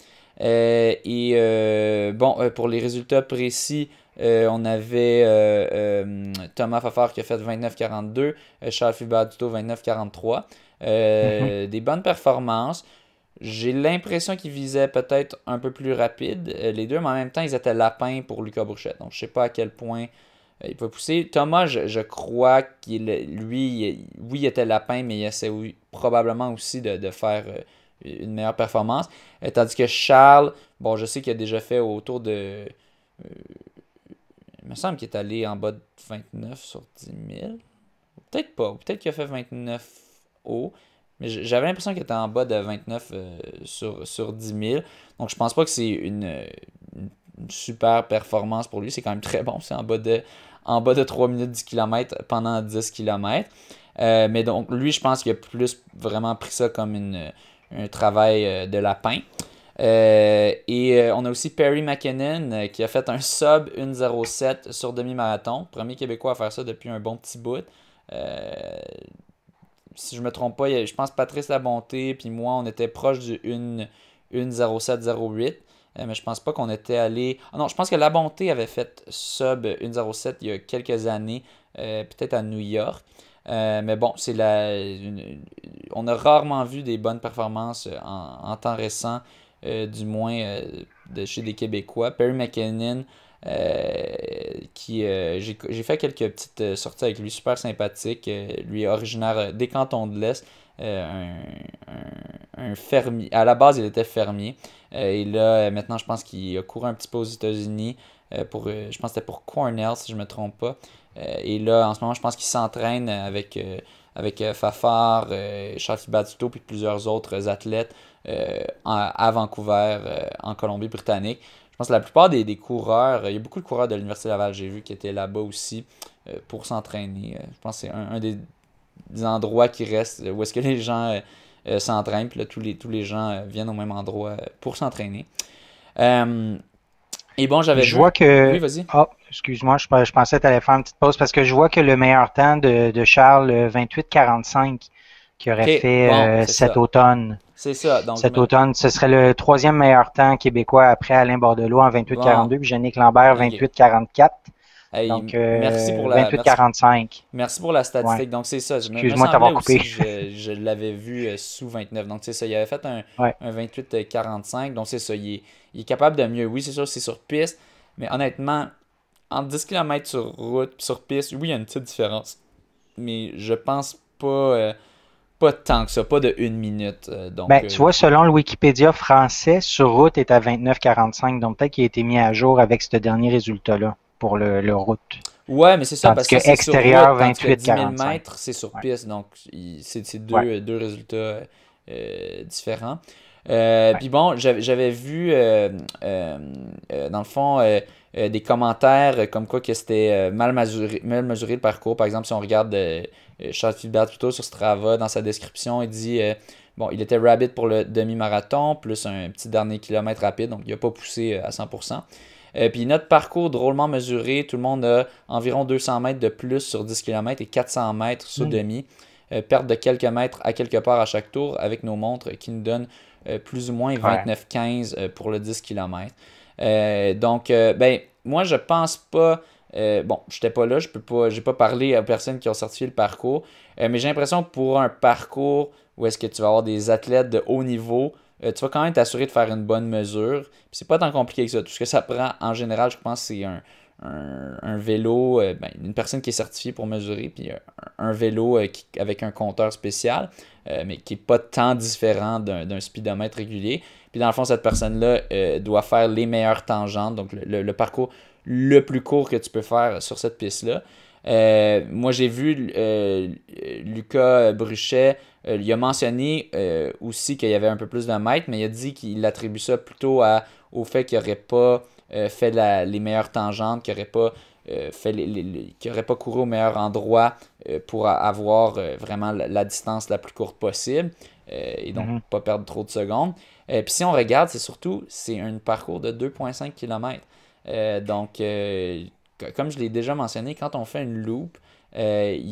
Euh, et bon, pour les résultats précis. Euh, on avait euh, euh, Thomas Fafard qui a fait 29-42, Charles Fibard du 29-43. Des bonnes performances. J'ai l'impression qu'il visait peut-être un peu plus rapide, les deux, mais en même temps, ils étaient lapins pour Lucas Bouchette. Donc, je ne sais pas à quel point il peut pousser. Thomas, je, crois qu'il, lui, oui, il était lapin, mais il essaie probablement aussi de, faire une meilleure performance. tandis que Charles, bon, je sais qu'il a déjà fait autour de. Il me semble qu'il est allé en bas de 29 sur 10 000. Peut-être pas. Peut-être qu'il a fait 29 haut. Mais j'avais l'impression qu'il était en bas de 29 euh, sur, 10 000. Donc je pense pas que c'est une, super performance pour lui. C'est quand même très bon. C'est en bas de en bas de 3 minutes 10 km pendant 10 km. Euh, mais donc lui, je pense qu'il a plus vraiment pris ça comme une, un travail euh, de lapin. Euh, et euh, on a aussi Perry McKinnon euh, qui a fait un sub 1.07 sur demi-marathon. Premier Québécois à faire ça depuis un bon petit bout. si je me trompe pas, je pense Patrice Labonté puis moi, on était proche du 1.07-08. mais je pense pas qu'on était allé. Ah non, je pense que Labonté avait fait sub 1.07 il y a quelques années, peut-être à New York. mais bon, c'est la. on a rarement vu des bonnes performances en temps récent euh, du moins euh, de chez des Québécois. Perry McKinnon, euh, qui j'ai fait quelques petites sorties avec lui, super sympathique. lui, originaire des cantons de l'Est. un, fermier. À la base, il était fermier. et là, maintenant, je pense qu'il a couru un petit peu aux États-Unis. pour, je pense que c'était pour Cornell, si je ne me trompe pas. et là, en ce moment, je pense qu'il s'entraîne avec avec euh, Fafard, euh, Charles Batuto puis plusieurs autres athlètes euh, à Vancouver, en Colombie-Britannique. Je pense que la plupart des, coureurs, il y a beaucoup de coureurs de l'Université Laval, j'ai vu, qui étaient là-bas aussi pour s'entraîner. je pense que c'est un, des, endroits qui reste où est-ce que les gens s'entraînent, puis là, tous les, tous les gens viennent au même endroit pour s'entraîner. et bon, j'avais. Je vois que. Oui, vas-y. Ah, Excuse-moi, je, pensais que tu allais faire une petite pause parce que je vois que le meilleur temps de, Charles, 28-45, euh, qui aurait fait euh, cet automne. C'est ça. cet automne, ce serait le troisième meilleur temps québécois après Alain Bordelot en 28-42, puis Yannick Lambert, 28-44. Donc, euh, merci pour la 28, 45. Merci pour la statistique. Donc, c'est ça. Excuse-moi t'avoir coupé. je, l'avais vu sous 29. Donc, c'est ça. Il avait fait un, 28-45. Donc, c'est ça. Il est, il est, capable de mieux. Oui, c'est sûr, c'est sur piste. Mais honnêtement, entre 10 km sur route sur piste, oui, il y a une petite différence. Mais je pense pas, Pas euh, pas tant que ça, pas de une minute. Euh, donc, ben, euh, tu vois, selon le Wikipédia français, sur route est à 29,45, donc peut-être qu'il a été mis à jour avec ce dernier résultat-là pour le, route. Ouais, mais c'est ça, parce que, sur 28, 10 000 mètres, c'est sur piste, donc c'est deux, résultats différents. Puis bon, j'avais vu, dans le fond, euh, des commentaires euh, comme quoi que c'était euh, mal, mesuré, le parcours. Par exemple, si on regarde Charles plutôt sur Strava, dans sa description, il dit bon, il était rabbit pour le demi-marathon, plus un petit dernier kilomètre rapide, donc il n'a pas poussé à 100%. puis notre parcours drôlement mesuré, tout le monde a environ 200 mètres de plus sur 10 km et 400 mètres sur mm. demi. perte de quelques mètres à quelque part à chaque tour avec nos montres qui nous donnent plus ou moins 29-15 pour le 10 km. Euh, donc, euh, ben, moi, je pense pas. Euh, bon, j'étais pas là, je peux pas, j'ai pas parlé à personne qui ont certifié le parcours, mais j'ai l'impression que pour un parcours où est-ce que tu vas avoir des athlètes de haut niveau, tu vas quand même t'assurer de faire une bonne mesure. C'est pas tant compliqué que ça. Tout ce que ça prend en général, je pense, c'est un, vélo, ben, une personne qui est certifiée pour mesurer, puis un, vélo avec un compteur spécial, mais qui est pas tant différent d'un speedomètre régulier. Puis dans le fond, cette personne-là euh, doit faire les meilleures tangentes, donc le, parcours le plus court que tu peux faire sur cette piste-là. Euh, moi, j'ai vu euh, Lucas Bruchet, il a mentionné aussi qu'il y avait un peu plus d'un mètre, mais il a dit qu'il attribue ça plutôt au fait qu'il n'aurait pas fait les meilleures tangentes, qu'il n'aurait pas couru au meilleur endroit pour avoir vraiment la, distance la plus courte possible et donc mhm. pas perdre trop de secondes. Euh, puis si on regarde, c'est surtout, c'est un parcours de 2,5 km. Euh, donc, euh, comme je l'ai déjà mentionné, quand on fait une loupe, il,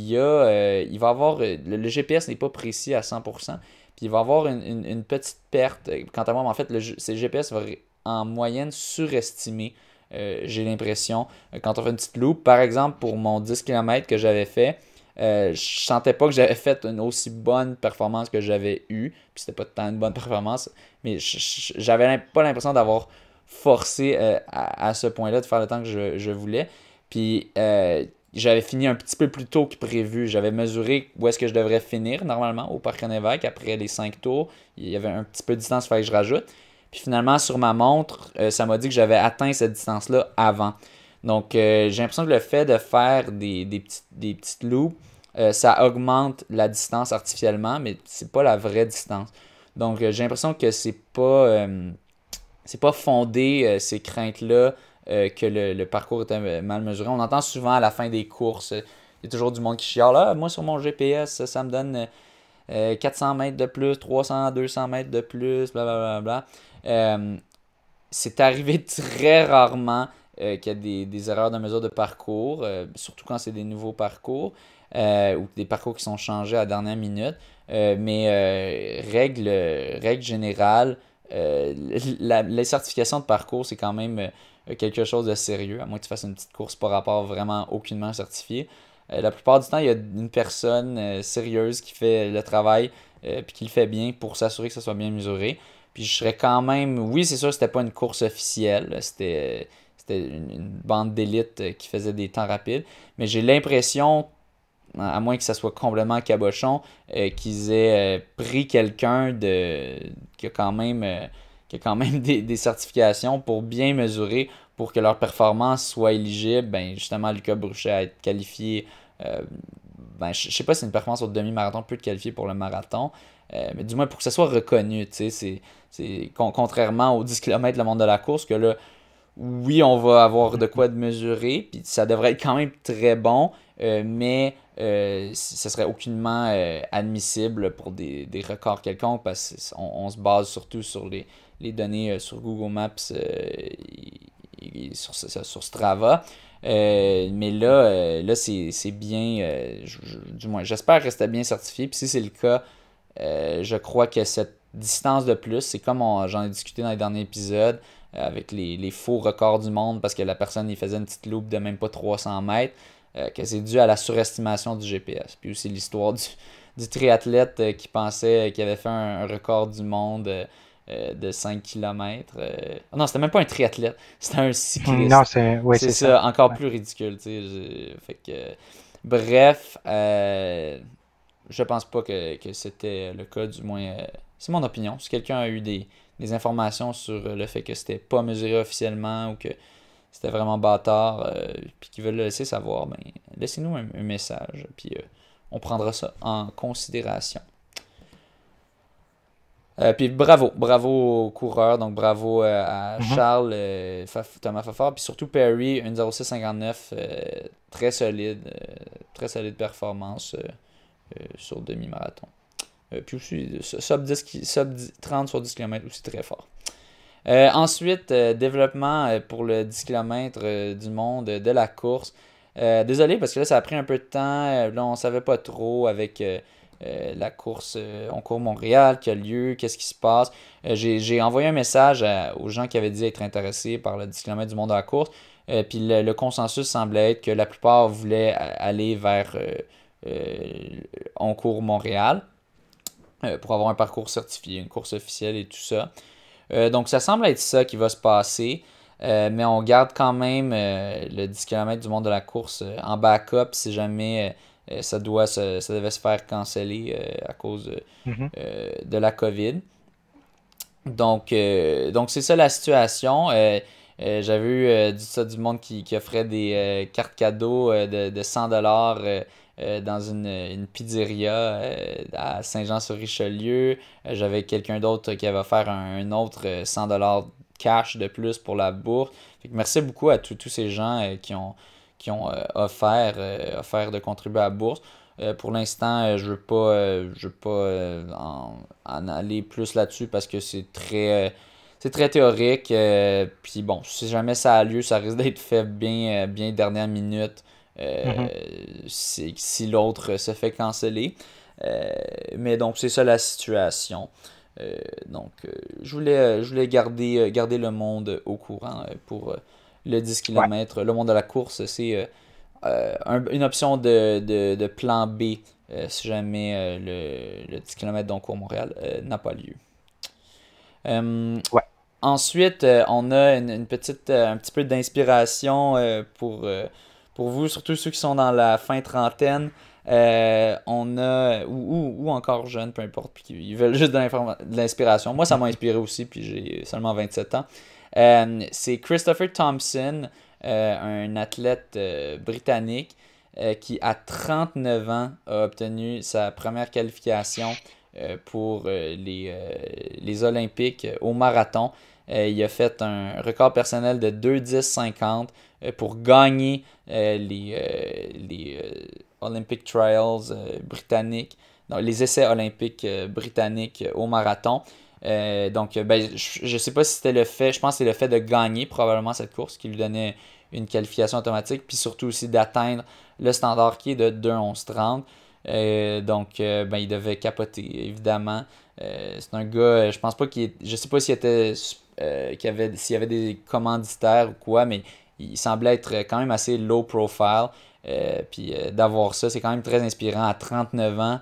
y a, il va avoir, le, GPS n'est pas précis à 100%, puis il va avoir une, petite perte. Quant à moi, en fait, le, GPS va en moyenne surestimer j'ai l'impression. quand on fait une petite loupe, par exemple, pour mon 10 km que j'avais fait, je euh, je sentais pas que j'avais fait une aussi bonne performance que j'avais eue. Puis c'était pas tant une bonne performance, mais j'avais pas l'impression d'avoir forcé euh, à, ce point-là de faire le temps que je, voulais. Puis euh, j'avais fini un petit peu plus tôt que prévu. J'avais mesuré où est-ce que je devrais finir normalement au Parc Nevec après les 5 tours. Il y avait un petit peu de distance, il que je rajoute. Puis finalement, sur ma montre, ça m'a dit que j'avais atteint cette distance-là avant. Donc, euh, j'ai l'impression que le fait de faire des, des, des petites loups, euh, ça augmente la distance artificiellement, mais c'est pas la vraie distance. Donc, euh, j'ai l'impression que c'est pas, c'est pas fondé, ces craintes-là, que le, parcours est mal mesuré. On entend souvent à la fin des courses, il y a toujours du monde qui chiale. Ah, moi, sur mon GPS, ça me donne. 400 mètres de plus, 300, 200 mètres de plus, blablabla. Bla, c'est arrivé très rarement euh, qu'il y a des, erreurs de mesure de parcours, euh, surtout quand c'est des nouveaux parcours euh, ou des parcours qui sont changés à la dernière minute. mais règle, règle générale, la, certifications certification de parcours, c'est quand même quelque chose de sérieux, à moins que tu fasses une petite course par rapport vraiment aucunement certifié. la plupart du temps, il y a une personne sérieuse qui fait le travail puis qui le fait bien pour s'assurer que ça soit bien mesuré. Puis je serais quand même, oui, c'est sûr, c'était pas une course officielle, c'était c'était une, bande d'élite euh, qui faisait des temps rapides. Mais j'ai l'impression, à moins que ça soit complètement cabochon, euh, qu'ils aient euh, pris quelqu'un de qui a quand même, qui a quand même des, certifications pour bien mesurer pour que leur performance soit éligible. Ben, justement, Lucas Bruchet a été qualifié. Ben, je ben, je sais pas si une performance au demi-marathon peut être qualifiée pour le marathon, mais du moins pour que ça soit reconnu, c'est, c'est, contrairement aux 10 km le monde de la course, que là, oui, on va avoir de quoi de mesurer, puis ça devrait être quand même très bon, euh, mais euh, ce serait aucunement euh, admissible pour des, records quelconques parce qu'on se base surtout sur les, données sur Google Maps et, sur, sur Strava. mais là, c'est bien, du moins, j'espère rester bien certifié. Puis si c'est le cas, je crois que cette distance de plus, c'est comme j'en ai discuté dans les derniers épisodes, euh, avec les, faux records du monde parce que la personne il faisait une petite loupe de même pas 300 mètres, euh, que c'est dû à la surestimation du GPS. Puis aussi l'histoire du, triathlète euh, qui pensait qu'il avait fait un, record du monde de 5 km. Ah non, c'était même pas un triathlète, c'était un cycliste. Non, c'est ça, encore plus ridicule. Fait que, bref, je pense pas que c'était le cas, du moins. c'est mon opinion. Si quelqu'un a eu des, les informations sur euh, le fait que c'était pas mesuré officiellement ou que c'était vraiment bâtard, euh, puis qu'ils veulent le laisser savoir, ben, laissez-nous un, message, puis euh, on prendra ça en considération. puis bravo, bravo aux coureurs, donc bravo à mhm. Charles, Thomas Fafard, puis surtout Perry, 1.06.59, très solide, très solide performance sur demi-marathon. Euh, puis aussi, 30 sur 10 km aussi très fort. Euh, ensuite, euh, développement pour le 10 km du monde de la course. désolé parce que là, ça a pris un peu de temps. là, on savait pas trop avec la course en cours Montréal, qui a lieu, qu'est-ce qui se passe. J'ai envoyé un message aux gens qui avaient dit être intéressés par le 10 km du monde de la course. puis le, consensus semblait être que la plupart voulaient aller vers en cours Montréal. Euh, pour avoir un parcours certifié, une course officielle et tout ça. Euh, donc ça semble être ça qui va se passer. Euh, mais on garde quand même le 10 km du monde de la course en backup si jamais ça, doit ça devait se faire canceller à cause mhm. de la COVID. Donc, donc c'est ça la situation. J'avais eu du, ça, du monde qui, qui offrait des cartes cadeaux de, de 100$ euh, dans une, une pizzeria euh, à Saint-Jean-sur-Richelieu. Euh, j'avais quelqu'un d'autre qui avait offert un, autre 100$ cash de plus pour la bourse. merci beaucoup à tous ces gens qui ont, qui ont offert, offert de contribuer à la bourse. pour l'instant, je ne veux pas, je veux pas en, aller plus là-dessus parce que c'est très, c'est très théorique. Puis bon, si jamais ça a lieu, ça risque d'être fait bien, bien dernière minute. Euh, mhm. si l'autre se fait canceller. Euh, mais donc, c'est ça la situation. Euh, donc, je voulais, je voulais garder, garder le monde au courant pour le 10 km. Le monde de la course, c'est une option de, plan B si jamais le, 10 km donc au Montréal n'a pas lieu. Ensuite, on a une petite, un petit peu d'inspiration pour pour vous, surtout ceux qui sont dans la fin trentaine, euh, on a ou, encore jeunes, peu importe, puis ils veulent juste de l'inspiration. Moi, ça m'a inspiré aussi, puis j'ai seulement 27 ans. Euh, c'est Christopher Thompson, euh, un athlète britannique qui, à 39 ans, a obtenu sa première qualification pour les, les Olympiques au marathon. Euh, il a fait un record personnel de 2-10-50 euh, pour gagner euh, les, les Olympic Trials britanniques, les essais olympiques britanniques au marathon. donc, ben, je ne sais pas si c'était le fait, je pense que c'est le fait de gagner probablement cette course qui lui donnait une qualification automatique, puis surtout aussi d'atteindre le standard qui est de 2,11,30. 30 donc, ben, il devait capoter, évidemment. c'est un gars, je pense pas qu'il. Je sais pas s'il était euh, avait, s'il y avait des commanditaires ou quoi, mais il semblait être quand même assez low profile. Euh, puis euh, d'avoir ça, c'est quand même très inspirant à 39 ans.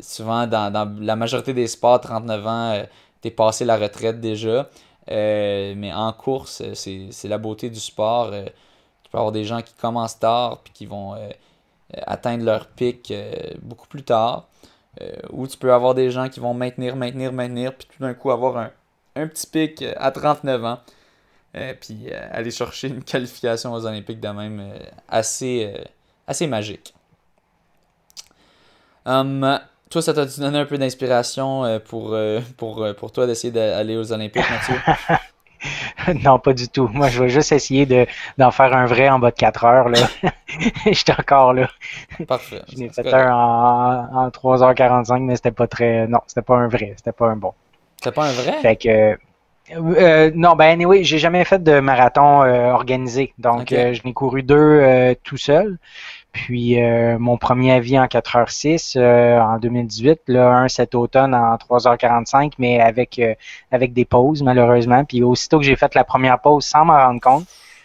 souvent, dans, dans, la majorité des sports, 39 ans, t'es passé la retraite déjà. mais en course, c'est la beauté du sport. tu peux avoir des gens qui commencent tard puis qui vont atteindre leur pic beaucoup plus tard. ou tu peux avoir des gens qui vont maintenir, maintenir, maintenir, puis tout d'un coup avoir un, un petit pic euh, à 39 ans. et euh, puis euh, aller chercher une qualification aux Olympiques de même assez, assez magique. Hum, toi, ça t'a donné un peu d'inspiration pour, pour, pour toi d'essayer d'aller aux Olympiques, Mathieu? non, pas du tout. Moi, je vais juste essayer d'en faire un vrai en bas de 4 heures. Là. J'étais encore là. Parfait. Je fait un en, en 3h45, mais c'était pas très. Non, c'était pas un vrai. C'était pas un bon. C'est pas un vrai? Fait que. Euh, euh, non, ben anyway, j'ai jamais fait de marathon euh, organisé. Donc, je n'ai couru deux tout seul. Puis, mon premier avis en 4h06 en 2018, là, un cet automne en 3h45, mais avec, avec des pauses, malheureusement. Puis, aussitôt que j'ai fait la première pause sans m'en rendre compte,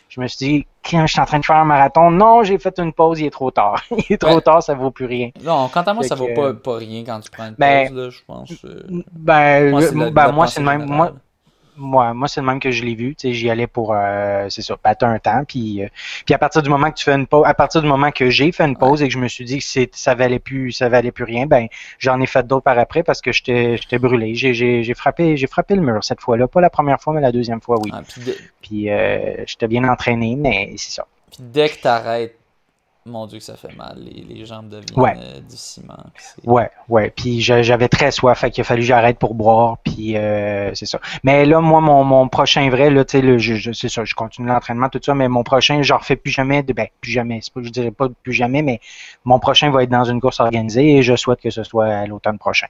je me suis dit, je suis en train de faire un marathon. Non, j'ai fait une pause, il est trop tard. il est trop ben, tard, ça vaut plus rien. Non, quant à moi, ça ça vaut pas, pas, rien quand tu prends une ben, pause, là, je pense. Euh, ben, moi, c'est le ben, même. Moi, moi, moi c'est le même que je l'ai vu. J'y allais pour, euh, c'est ça, battre un temps. Puis, euh, puis à partir du moment que tu fais une à partir du moment que j'ai fait une pause et que je me suis dit que ça valait plus, ça valait plus rien, ben j'en ai fait d'autres par après parce que j'étais brûlé. J'ai frappé, j'ai frappé le mur cette fois-là. Pas la première fois, mais la deuxième fois, oui. Ah, puis, euh, j'étais bien entraîné, mais c'est ça. Puis dès que tu arrêtes mon Dieu que ça fait mal. Les, les jambes deviennent euh, du ciment. Ouais, ouais. Puis j'avais très soif, fait qu'il a fallu que j'arrête pour boire. Puis euh, c'est ça. Mais là, moi, mon, prochain vrai, là, tu sais, c'est ça, je continue l'entraînement, tout ça, mais mon prochain, je refais plus jamais. De, ben, plus jamais. Pas, je dirais pas plus jamais, mais mon prochain va être dans une course organisée et je souhaite que ce soit à l'automne prochain.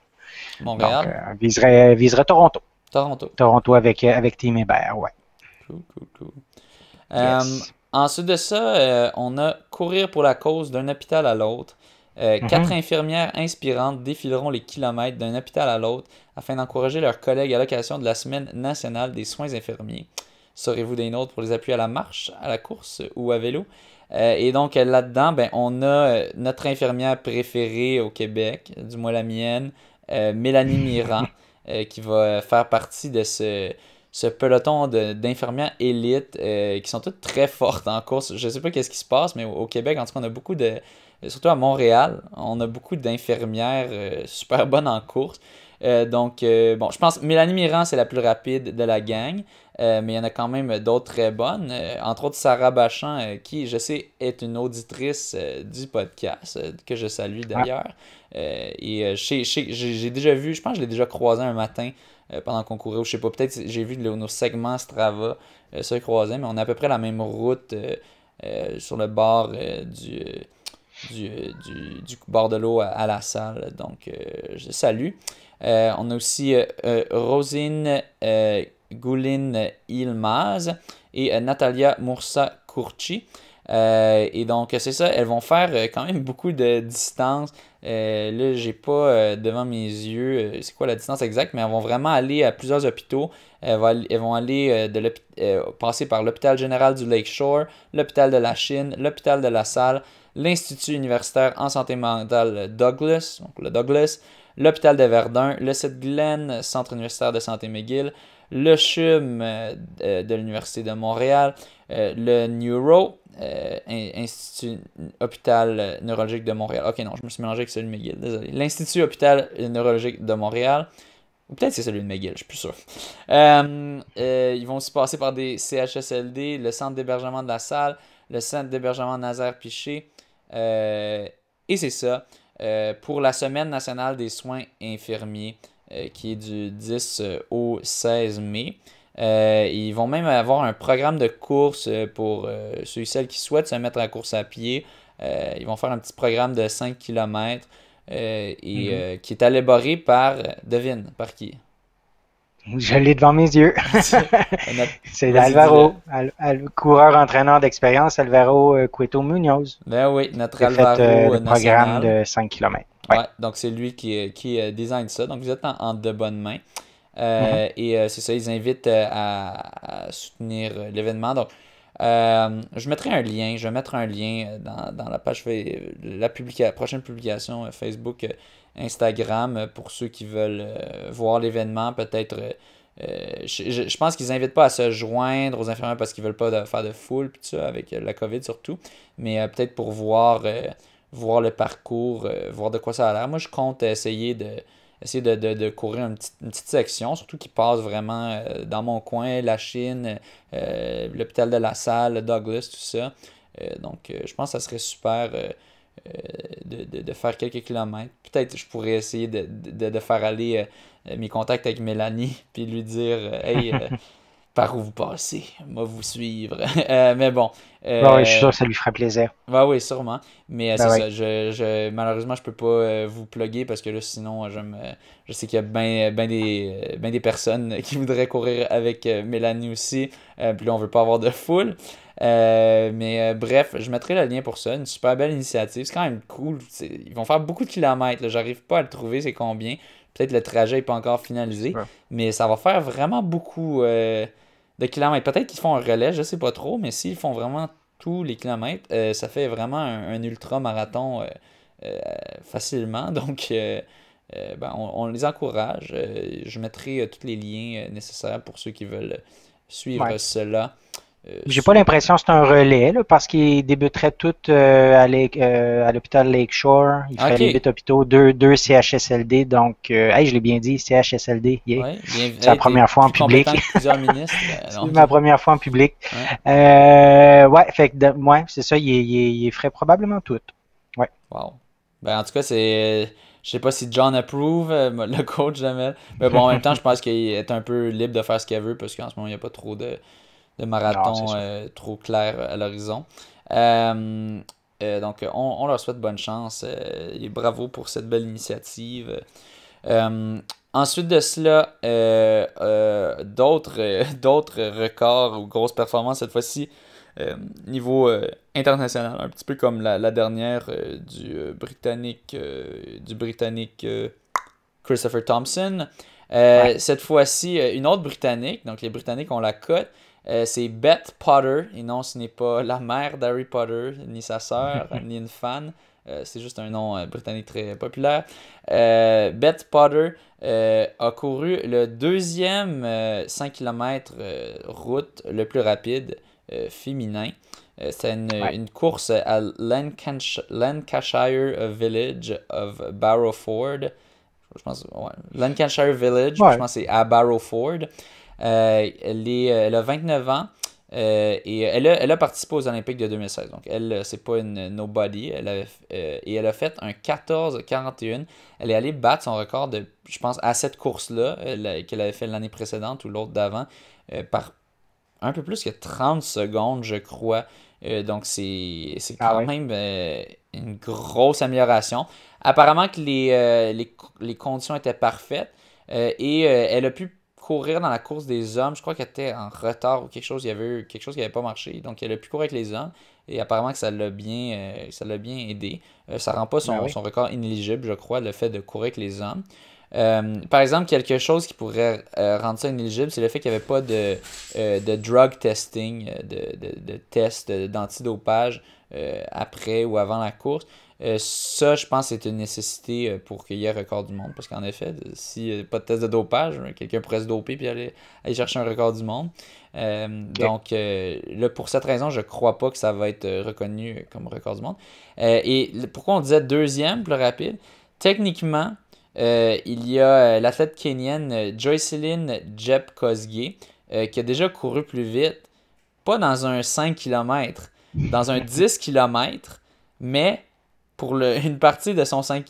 Montréal. Donc, viserait, euh, viserait Toronto. Toronto. Toronto avec, avec Team Hébert, ouais. Cool, cool, cool. Ensuite de ça, euh, on a courir pour la cause d'un hôpital à l'autre. Euh, mhm. Quatre infirmières inspirantes défileront les kilomètres d'un hôpital à l'autre afin d'encourager leurs collègues à l'occasion de la Semaine nationale des soins infirmiers. Serez-vous des nôtres pour les appuyer à la marche, à la course ou à vélo? Euh, et donc là-dedans, ben, on a notre infirmière préférée au Québec, du moins la mienne, Mélanie Mirand, qui va faire partie de ce, ce peloton d'infirmières élites euh, qui sont toutes très fortes en course. Je ne sais pas qu'est-ce qui se passe, mais au, Québec, en tout cas, on a beaucoup de. Surtout à Montréal, on a beaucoup d'infirmières euh, super bonnes en course. Euh, donc, bon, je pense que Mélanie Mirand, c'est la plus rapide de la gang, mais il y en a quand même d'autres très bonnes, entre autres Sarah Bachan, qui, je sais, est une auditrice du podcast, que je salue d'ailleurs. et j'ai déjà vu, je pense que je l'ai déjà croisée un matin euh, pendant qu'on courait, je sais pas, peut-être j'ai vu nos segments Strava euh, se croiser, mais on a à peu près la même route euh, sur le bord du, du, bord de l'eau à, la salle. Donc, je salue. on a aussi Rosine Goulin Ilmaz et Natalia mursa Courchi. et donc, c'est ça, elles vont faire quand même beaucoup de distance. Euh, là, j'ai pas euh, devant mes yeux euh, c'est quoi la distance exacte, mais elles vont vraiment aller à plusieurs hôpitaux. Elles vont, aller euh, de passer par l'hôpital général du Lakeshore, l'hôpital de la Chine, l'hôpital de la Salle, l'Institut universitaire en santé mentale Douglas, donc le Douglas, l'hôpital de Verdun, le site Glen Centre universitaire de santé McGill, le CHUM de l'Université de Montréal, le Neuro, euh, Institut Hôpital euh, Neurologique de Montréal. Ok, non, je me suis mélangé avec celui de McGill, désolé. L'Institut Hôpital euh, Neurologique de Montréal. Ou peut-être c'est celui de McGill, je suis plus sûr. ils vont aussi passer par des CHSLD, le centre d'hébergement de la salle, le centre d'hébergement Nazaire Piché. et c'est ça. pour la Semaine nationale des soins infirmiers, qui est du 10 au 16 mai. Euh, ils vont même avoir un programme de course euh, pour euh, ceux et celles qui souhaitent se mettre à la course à pied. ils vont faire un petit programme de 5 km et, mhm. qui est élaboré par, devine, par qui Je l'ai devant mes yeux. C'est Alvaro, coureur entraîneur d'expérience, Alvaro Cueto Munoz. Ben oui, notre Alvaro. programme de 5 km. Ouais. donc c'est lui qui, qui design ça. Donc vous êtes en de bonnes mains. Euh, et euh, c'est ça, ils invitent euh, à, soutenir l'événement. Donc, je mettrai un lien, je vais mettre un lien dans, la page, la, prochaine publication Facebook, Instagram, pour ceux qui veulent voir l'événement, peut-être. Je, pense qu'ils n'invitent pas à se joindre aux infirmières parce qu'ils veulent pas faire de foule, ça, avec la COVID surtout, mais peut-être pour voir, voir le parcours, voir de quoi ça a l'air. Moi, je compte essayer de, essayer de, courir une petite, section, surtout qui passe vraiment euh, dans mon coin, la Chine, euh, l'hôpital de la Salle, Douglas, tout ça. Euh, donc, je pense que ça serait super de, faire quelques kilomètres. Peut-être je pourrais essayer de, faire aller mes contacts avec Mélanie, puis lui dire Hey, par où vous passez. Moi, vous suivre. Euh, mais bon. Ah oui, je suis sûr euh, que ça lui ferait plaisir. Bah oui, sûrement. Mais euh, bah ça. Je, je, malheureusement, je peux pas vous plugger parce que là, sinon, je, me, sais qu'il y a bien ben des, des personnes qui voudraient courir avec Mélanie aussi. puis là, on veut pas avoir de foule. mais bref, je mettrai le lien pour ça. Une super belle initiative. C'est quand même cool. Ils vont faire beaucoup de kilomètres. J'arrive pas à le trouver, c'est combien. Peut-être le trajet n'est pas encore finalisé. Mais ça va faire vraiment beaucoup de kilomètres. Peut-être qu'ils font un relais, je sais pas trop, mais s'ils font vraiment tous les kilomètres, euh, ça fait vraiment un, ultra-marathon euh, euh, facilement. Donc, ben, on, les encourage. je mettrai tous les liens nécessaires pour ceux qui veulent suivre cela. Euh, J'ai pas l'impression que c'est un relais, parce qu'il débuterait tout euh, euh, à, l'hôpital Lakeshore. Il ferait les 8 hôpitaux, 2, 2 CHSLD. Donc, je l'ai bien dit, CHSLD. c'est la première fois en public. Ben, c'est ma première fois en public. Ouais, fait que, c'est ça, il, ferait probablement tout. Ouais. Wow. Ben, en tout cas, c'est. Je sais pas si John approve, le coach, jamais. Mais bon, en même temps, je pense qu'il est un peu libre de faire ce qu'il veut parce qu'en ce moment, il n'y a pas trop de de marathon euh, trop clair à l'horizon. Euh, euh, donc, on, leur souhaite bonne chance et bravo pour cette belle initiative. ensuite de cela, d'autres records ou grosses performances cette fois-ci. niveau international, un petit peu comme la, dernière du Britannique, du Britannique Christopher Thompson. Cette fois-ci, une autre Britannique, donc les Britanniques ont la cote, euh, c'est Beth Potter, et non, ce n'est pas la mère d'Harry Potter, ni sa sœur, ni une fan. Euh, c'est juste un nom euh, britannique très populaire. Beth Potter a couru le deuxième 100 km route le plus rapide féminin. C'est une, course à Lancashire, Village of Barrowford. Lancashire Village, je pense c'est à Barrowford. Euh, elle, euh, elle, a 29 ans. Euh, et elle a, elle participé aux Olympiques de 2016. Donc, elle, c'est pas une nobody. Elle et elle a fait un 14-41. Elle est allée battre son record de, je pense, à cette course-là, qu'elle avait fait l'année précédente ou l'autre d'avant, par un peu plus que 30 secondes, je crois. donc, c'est ah quand même une grosse amélioration. Apparemment que les, les conditions étaient parfaites. et elle a pu courir dans la course des hommes. Je crois qu'elle était en retard ou quelque chose. Il y avait quelque chose qui n'avait pas marché. Donc, elle a pu courir avec les hommes. Et apparemment que ça l'a bien, euh, ça l'a bien aidé. Euh, ça rend pas ah son, record inéligible, je crois, le fait de courir avec les hommes. Euh, par exemple, quelque chose qui pourrait rendre ça inéligible, c'est le fait qu'il n'y avait pas de, drug testing, de, de, de test d'antidopage après ou avant la course. Euh, ça, je pense, c'est une nécessité euh, pour qu'il y ait record du monde. Parce qu'en effet, si euh, pas de test de dopage, quelqu'un pourrait se doper puis aller, chercher un record du monde. Donc, pour cette raison, je crois pas que ça va être reconnu comme record du monde. et pourquoi on disait deuxième, plus rapide Techniquement, il y a l'athlète kenyenne Joyceline Jeb qui a déjà couru plus vite, pas dans un 5 km, dans un 10 km, mais pour une partie de son 5,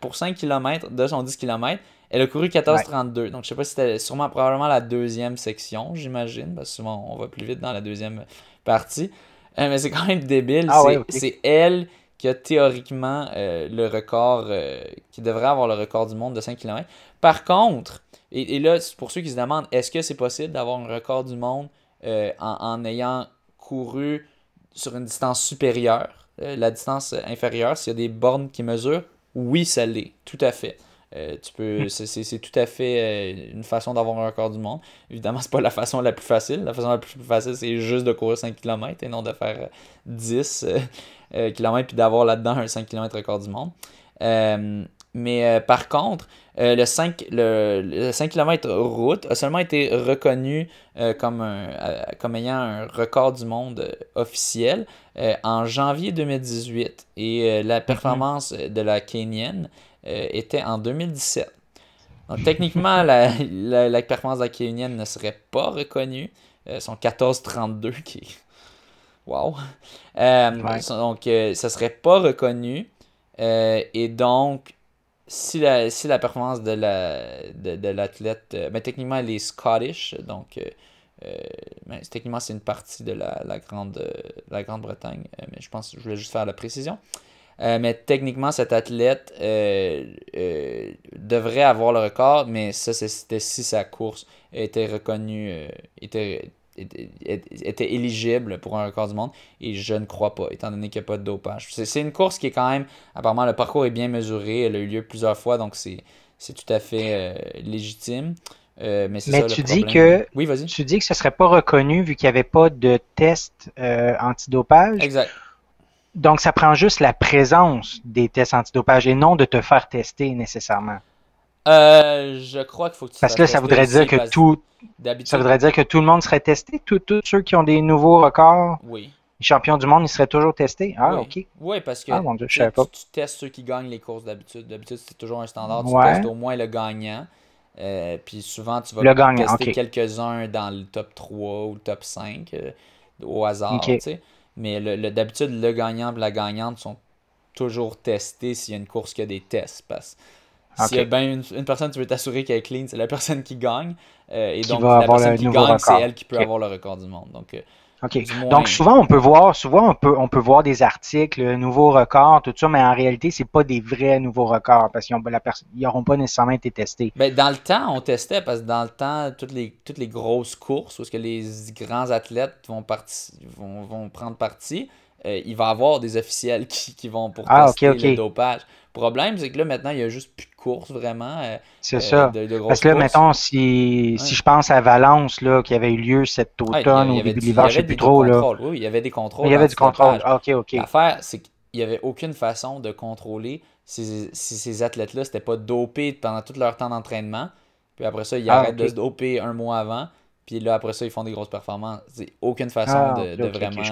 pour 5 km de son 10 km, elle a couru 14,32. Donc, je sais pas si c'était sûrement probablement la deuxième section, j'imagine, parce que souvent on va plus vite dans la deuxième partie. Euh, mais c'est quand même débile. Ah c'est elle qui a théoriquement euh, le record, euh, qui devrait avoir le record du monde de 5 km. Par contre, et, et là, pour ceux qui se demandent, est-ce que c'est possible d'avoir un record du monde en, en ayant couru sur une distance supérieure? Euh, la distance inférieure, s'il y a des bornes qui mesurent, oui, ça l'est, tout à fait. Euh, tu peux, hmm. c'est tout à fait euh, une façon d'avoir un record du monde. Évidemment, c'est pas la façon la plus facile. La façon la plus facile, c'est juste de courir 5 km et non de faire 10 km puis d'avoir là-dedans un 5 km record du monde. Mais euh, par contre, euh, le, 5, 5 km route a seulement été reconnu euh, comme, comme ayant un record du monde officiel en janvier 2018. Et la mhm. performance de la Kenyan était en 2017. Donc techniquement, la, performance de la Kenyan ne serait pas reconnue. son 14-32 qui est... Wow! Donc, ça ne serait pas reconnu. et donc, si la, si la performance de la de, de l'athlète, euh, mais techniquement elle est Scottish, donc euh, euh, techniquement c'est une partie de la, la grande la Grande-Bretagne, mais je pense je voulais juste faire la précision. mais techniquement, cet athlète devrait avoir le record, mais ça, c'était si sa course était reconnue, était était éligible pour un record du monde et je ne crois pas, étant donné qu'il n'y a pas de dopage. C'est une course qui est quand même, apparemment le parcours est bien mesuré, elle a eu lieu plusieurs fois, donc c'est tout à fait euh, légitime. Euh, mais, ça, tu, dis que, oui, tu dis que ce ne serait pas reconnu vu qu'il n'y avait pas de test euh, antidopage. Exact. Donc ça prend juste la présence des tests antidopage et non de te faire tester nécessairement. Euh, je crois qu'il faut que tu Parce que ça voudrait dire que tout. Ça voudrait dire que tout le monde serait testé. Tous ceux qui ont des nouveaux records. Oui. Les champions du monde, ils seraient toujours testés. Ah, ok. Oui, parce que ah, tu, testes ceux qui gagnent les courses d'habitude. D'habitude, c'est toujours un standard. Tu testes au moins le gagnant. Euh, puis souvent, tu vas tester quelques-uns dans le top 3 ou le top 5 euh, au hasard. Mais le, d'habitude, le gagnant et la gagnante sont toujours testés s'il y a une course qui a des tests. Parce que parce S'il une, personne, tu veux t'assurer qu'elle est clean, c'est la personne qui gagne. Euh, et donc, la personne qui gagne, c'est elle qui peut avoir le record du monde. Euh, donc, souvent on peut voir, souvent on peut, on peut voir des articles, euh, nouveaux records, tout ça, mais en réalité, c'est pas des vrais nouveaux records parce qu'ils n'auront pas nécessairement été testés. Mais ben, dans le temps, on testait parce que dans le temps, toutes les, toutes les grosses courses où -ce que les grands athlètes vont, vont, vont prendre partie, euh, il va avoir des officiels qui, vont pour ah, le dopage. Le problème, c'est que là, maintenant, il n'y a juste plus de course, vraiment. Euh, c'est euh, ça. Parce que là, maintenant si, je pense à Valence, là, qui avait eu lieu cet automne ou l'hiver, je sais plus trop. Oui, il y avait des contrôles. Il y avait du contrôle. Ah, OK, OK. L'affaire, c'est qu'il n'y avait aucune façon de contrôler si, ces athlètes-là n'étaient pas dopés pendant tout leur temps d'entraînement. Puis après ça, ils ah, arrêtent de se doper un mois avant. Puis là, après ça, ils font des grosses performances. C'est aucune façon ah, de, vraiment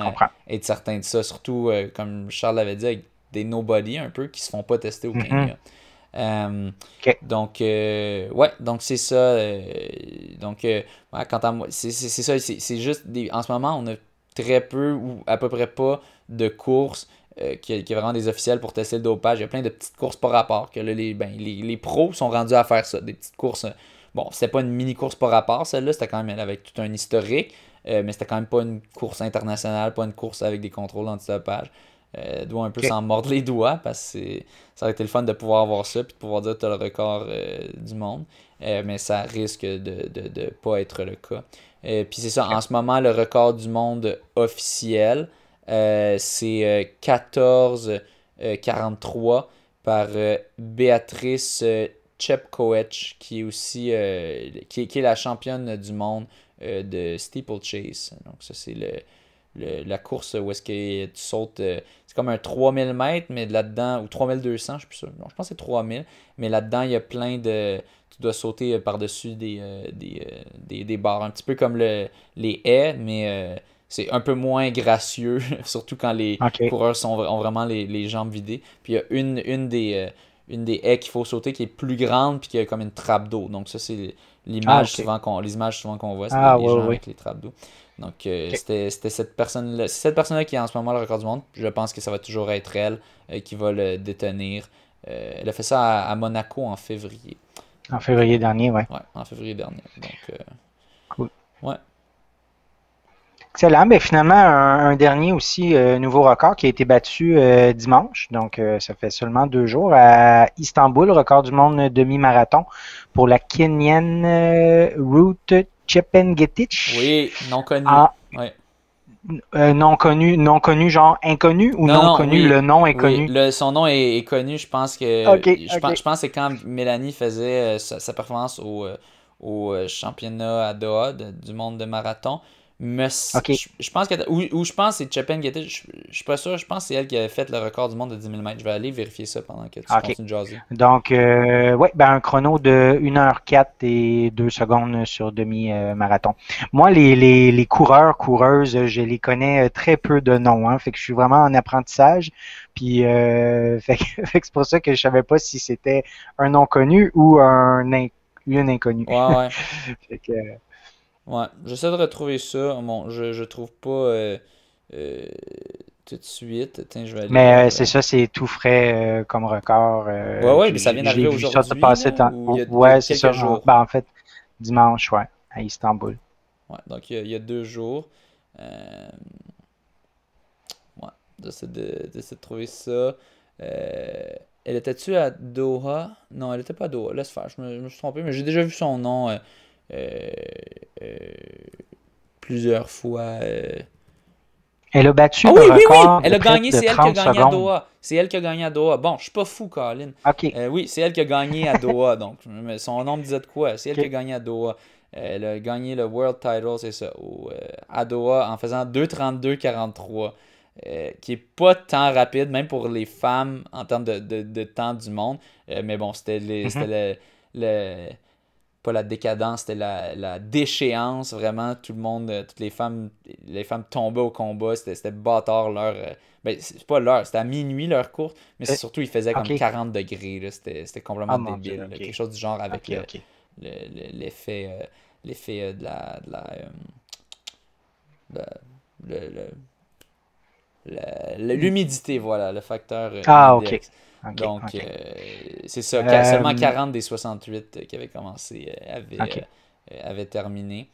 être certain de ça. Surtout, euh, comme Charles l'avait dit, avec des nobody un peu qui se font pas tester au mhm. euh, Donc, euh, ouais, donc c'est ça. donc, quant à moi, c'est ça. C'est juste, en ce moment, on a très peu ou à peu près pas de courses qui, qui, vraiment des officiels pour tester le dopage. Il y a plein de petites courses par rapport. Que ben, les, les, pros sont rendus à faire ça, des petites courses Bon, c'était pas une mini course par rapport, celle-là, c'était quand même avec tout un historique, euh, mais c'était quand même pas une course internationale, pas une course avec des contrôles antidopage. Euh, doit un peu s'en mordre les doigts parce que ça aurait été le fun de pouvoir voir ça puis de pouvoir dire tu as le record euh, du monde. Euh, mais ça risque de ne pas être le cas. puis c'est ça, en ce moment, le record du monde officiel, c'est 14,43 par Béatrice Chep Koech, qui est aussi euh, qui, qui, est la championne du monde euh, de steeplechase. Donc, ça, c'est le, la course où est-ce que tu sautes. Euh, c'est comme un 3000 mètres, mais là-dedans, ou 3200, je suis plus sûr. Non, je pense que c'est 3000, mais là-dedans, il y a plein de. Tu dois sauter par-dessus des, des, barres. Un petit peu comme le, les haies, mais c'est un peu moins gracieux, surtout quand les coureurs sont, ont vraiment les, jambes vidées. Puis il y a une, une des, une des haies qu'il faut sauter qui est plus grande puis qui a comme une trappe d'eau. Donc ça c'est l'image ah, souvent qu'on souvent qu'on voit, c'est ah, les gens avec les trappes d'eau. Donc euh, c'était cette personne là, cette personne là qui est en ce moment le record du monde. Je pense que ça va toujours être elle euh, qui va le détenir. Euh, elle a fait ça à, Monaco en février. En février dernier, oui. Ouais, en février dernier. Donc cool. Ouais. Excellent. Ben, finalement, un, dernier aussi euh, nouveau record qui a été battu euh, dimanche. Donc, euh, ça fait seulement deux jours à Istanbul, record du monde demi-marathon pour la Kenyan Route Chepengetich. Oui, non connu. Ah. non connu, non connu, genre inconnu ou non, connu, le nom est connu. son nom est, connu, je pense que. je, Pense, je, Pense, quand Mélanie faisait sa, performance au, au championnat à Doha du monde de marathon, mais je, pense que. Ou, je pense que c'est Chapin qui Je, suis pas sûr. Je pense que c'est elle qui avait fait le record du monde de 10 000 mètres. Je vais aller vérifier ça pendant que tu continues de jaser. Donc, euh, ouais, ben un chrono de 1h04 et 2 secondes sur demi-marathon. Moi, les, les, les, coureurs, coureuses, je les connais euh, très peu de noms. Hein. fait que je suis vraiment en apprentissage. Puis, euh, fait, c'est pour ça que je savais pas si c'était un nom connu ou un, une inconnue. Ouais, ouais. fait que, euh, Ouais, j'essaie de retrouver ça. Bon, je, je trouve pas euh, euh, tout de suite. je vais aller mais euh, c'est ça, c'est tout frais comme record. ouais, ouais, mais ça vient d'arriver aujourd'hui. ouais, c'est ça. Ben, en fait, dimanche, ouais, à Istanbul. Ouais, donc il y, a, deux jours. Ouais, j'essaie de, de, trouver ça. Elle était-tu à Doha? Non, elle était pas à Doha. Laisse faire, je me, je me suis trompé, mais j'ai déjà vu son nom euh, euh, plusieurs fois. Euh, elle a battu ah le oui, record Elle a gagné, c'est elle, qui a gagné à Doha. C'est elle qui a gagné à Bon, je suis pas fou, Colin. oui, c'est elle qui a gagné à Doha. donc, son nom me disait de quoi? C'est elle qui a gagné à Doha. Elle a gagné le World Title, c'est ça, à Doha en faisant 2.32.43, 43 qui est pas tant rapide, même pour les femmes en termes de, de, temps du monde. mais bon, c'était mm-hmm. le pas la décadence, c'était la, déchéance, vraiment. Tout le monde, euh, toutes les femmes, les femmes tombaient au combat, c'était bâtard leur. Euh, ben, c'est pas l'heure, c'était à minuit leur courte, mais c'est euh, surtout, il faisait comme 40 degrés, c'était complètement ah, débile, quelque chose du genre avec l'effet de la. De le, l'humidité, voilà, le facteur. Ah, donc, euh, c'est ça. Seulement 40 euh, des 68 euh, qui avaient commencé avaient, terminé.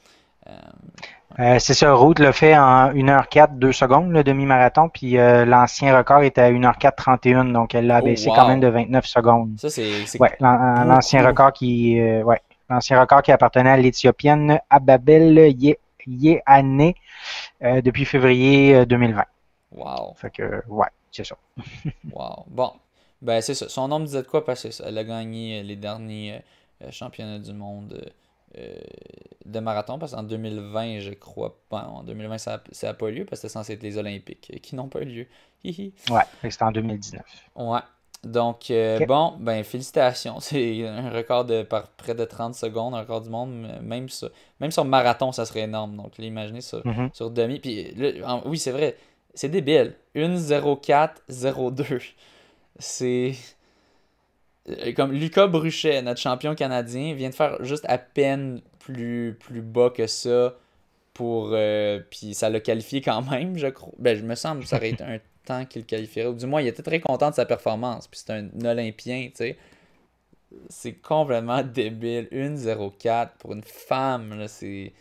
c'est ça, Route l'a fait en 1h04, 2 secondes, le demi-marathon, puis l'ancien record était à 1h04, 31, donc elle l'a oh, baissé quand même de 29 secondes. Ça, c'est. Ouais, l'ancien record qui. record qui appartenait à l'Éthiopienne Ababel Yehane depuis février 2020. Wow. Fait que, ouais, c'est ça. wow. Bon, ben, c'est ça. Son nom me disait de quoi parce qu'elle a gagné euh, les derniers euh, euh, championnats du monde de marathon. Parce qu'en 2020, je crois pas. En 2020, ça n'a pas eu lieu parce que c'était censé être les Olympiques qui n'ont pas eu lieu. ouais, c'était en 2019. Ouais. Donc, bon, ben, félicitations. C'est un record de par près de 30 secondes, un record du monde. Même sur, même marathon, ça serait énorme. Donc, imaginez ça mm-hmm. sur demi. Puis, oui, c'est vrai, c'est débile. 1-0-4-0-2 c'est euh, comme Lucas Bruchet, notre champion canadien, vient de faire juste à peine plus, plus bas que ça pour. Euh, puis ça l'a qualifié quand même, je crois. Ben, je me semble que ça aurait été un temps qu'il qualifierait. Ou du moins, il était très content de sa performance. Puis c'est un Olympien, tu sais. C'est complètement débile. 1-0-4 pour une femme, là, c'est.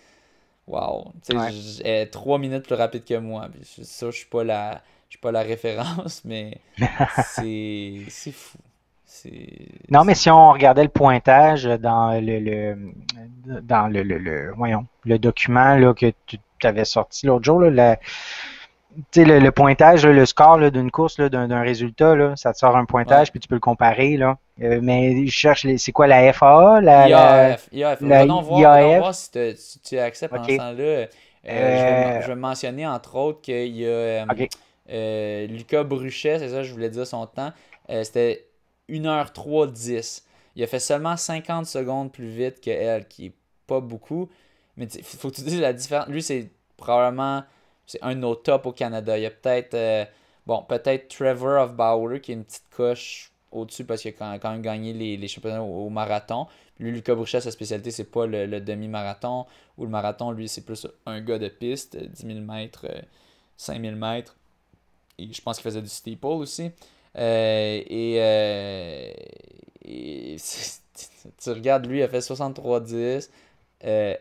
Waouh! Tu sais, elle est 3 minutes plus rapide que moi. Puis ça, je suis pas la je suis pas la référence, mais c'est fou. Non, mais si on regardait le pointage dans le, dans le, le, le, document là, que tu avais sorti l'autre jour, là, la, le, pointage, le score d'une course, d'un résultat, là, ça te sort un pointage, puis tu peux le comparer. Là. Euh, mais je cherche, c'est quoi la FAA? La, IAF. IAF. voir, si, tu acceptes en ce là euh, euh, Je, vais, mentionner, entre autres, qu'il y a... Euh, Lucas Bruchet, c'est ça que je voulais dire son temps, euh, c'était 1 h 310 Il a fait seulement 50 secondes plus vite que elle, qui est pas beaucoup. Mais il faut que tu dises la différence. Lui, c'est probablement c'est un de nos tops au Canada. Il y a peut-être euh, bon, peut-être Trevor of Bauer qui est une petite coche au-dessus parce qu'il a quand, même gagné les, les championnats au, marathon. Lui, Lucas Bruchet, sa spécialité, c'est pas le, le demi-marathon ou le marathon. Lui, c'est plus un gars de piste, 10 000 mètres, 5 000 mètres je pense qu'il faisait du steeple aussi. Euh, et, euh, tu regardes, lui, il a fait 63-10. Euh,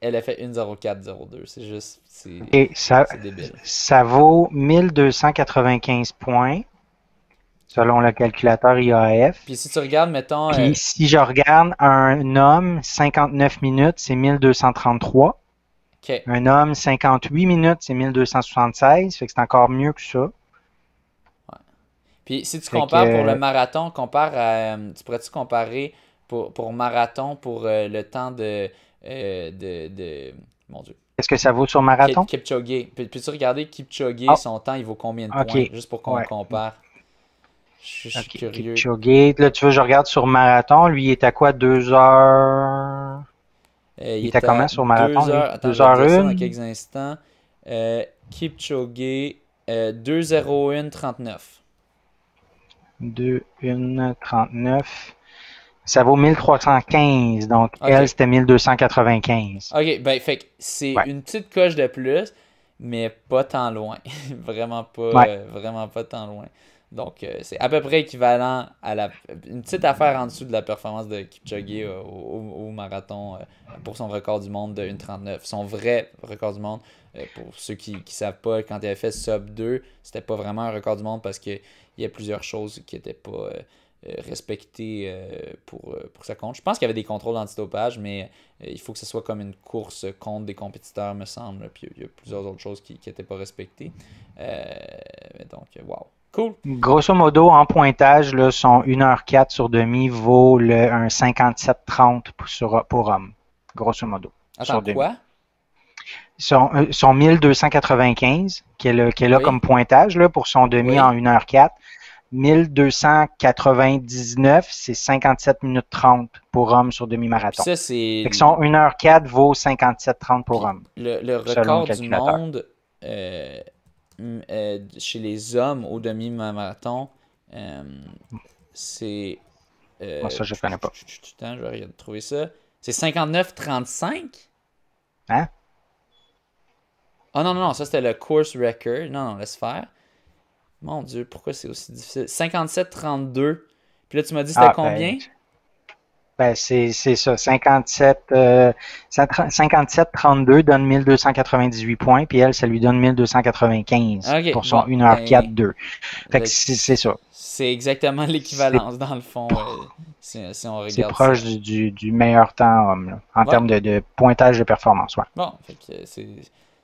elle a fait 1 02 C'est juste. C'est, ça, Ça vaut 1295 points selon le calculateur IAF. Puis si tu regardes, mettons. si je regarde un homme, 59 minutes, c'est 1233. Un homme, 58 minutes, c'est 1276, fait que c'est encore mieux que ça. Puis si tu compares pour le euh, marathon, compare euh, tu pourrais-tu comparer pour, pour marathon, pour euh, le temps de, est de, Dieu. est ce que ça vaut sur marathon? Kipchoge. puis tu regarder Kipchoge, ah. son temps, il vaut combien de points? Juste pour qu'on compare. Je, suis curieux. Kipchoge, là tu veux, je regarde sur marathon, lui il est à quoi? Deux heures... Euh, il, il, était comment sur marathon? 2h1 dans quelques instants. Euh, Kipchoge, euh, 2 h 39 2 h 39 Ça vaut 1315, donc okay. elle, c'était 1295. OK, ben fait c'est ouais. une petite coche de plus, mais pas tant loin. Euh, vraiment pas tant loin. Donc, euh, c'est à peu près équivalent à une petite affaire en dessous de la performance de Kipchoge euh, au, marathon euh, pour son record du monde de 1,39. Son vrai record du monde, pour ceux qui ne savent pas, quand il avait fait sub 2, c'était pas vraiment un record du monde parce qu'il y a plusieurs choses qui n'étaient pas respectées pour, pour sa compte. Je pense qu'il y avait des contrôles antidopage, mais il faut que ce soit comme une course contre des compétiteurs, me semble. Puis il y a plusieurs autres choses qui n'étaient pas respectées. donc, waouh! Grosso modo, en pointage, son 1h04 sur demi vaut le, un 57,30 pour, pour homme. Grosso modo. quoi? Son, 1295, euh, qui est, comme pointage pour son demi en 1h04. 1299, c'est 57 minutes 30 pour homme sur demi-marathon. Ça, c'est. son 1h04 vaut 57,30 pour homme. Le, le record du monde, euh, Mm, euh, chez les hommes au demi-marathon, euh, c'est. Euh, ça, je connais pas. je vais trouver ça. C'est 59-35 Hein Ah oh, non, non, non, ça c'était le course record. Non, non, laisse faire. Mon Dieu, pourquoi c'est aussi difficile 57-32. Puis là, tu m'as dit c'était ah, ben, combien ben, c'est ça, 57, 57 32 donne 1298 points, puis elle, ça lui donne 1295 pour son 1 h 42 c'est ça. C'est exactement l'équivalence, dans le fond, euh, si, on regarde C'est proche du, meilleur temps homme, en termes de, pointage de performance, Bon,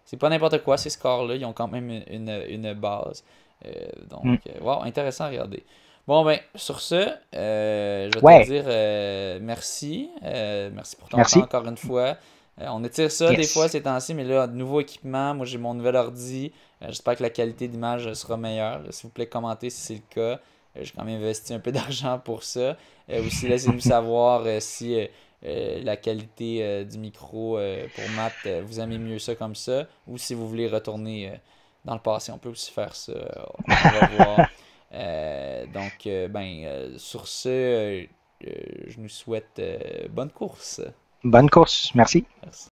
c'est pas n'importe quoi, ces scores-là, ils ont quand même une, base. Euh, donc, hmm. euh, intéressant à regarder. Bon, ben, sur ce, euh, je vais te dire euh, merci. Euh, merci pour ton temps encore une fois. on étire ça des fois ces temps-ci, mais là, de nouveau équipement. Moi, j'ai mon nouvel ordi. J'espère que la qualité d'image sera meilleure. S'il vous plaît, commentez si c'est le cas. j'ai quand même investi un peu d'argent pour ça. aussi, laissez-nous savoir si la qualité du micro pour Matt, vous aimez mieux ça comme ça, ou si vous voulez retourner dans le passé. On peut aussi faire ça. On va voir. Euh, donc, euh, ben, euh, sur ce, je nous souhaite bonne course. Bonne course. Merci. Merci.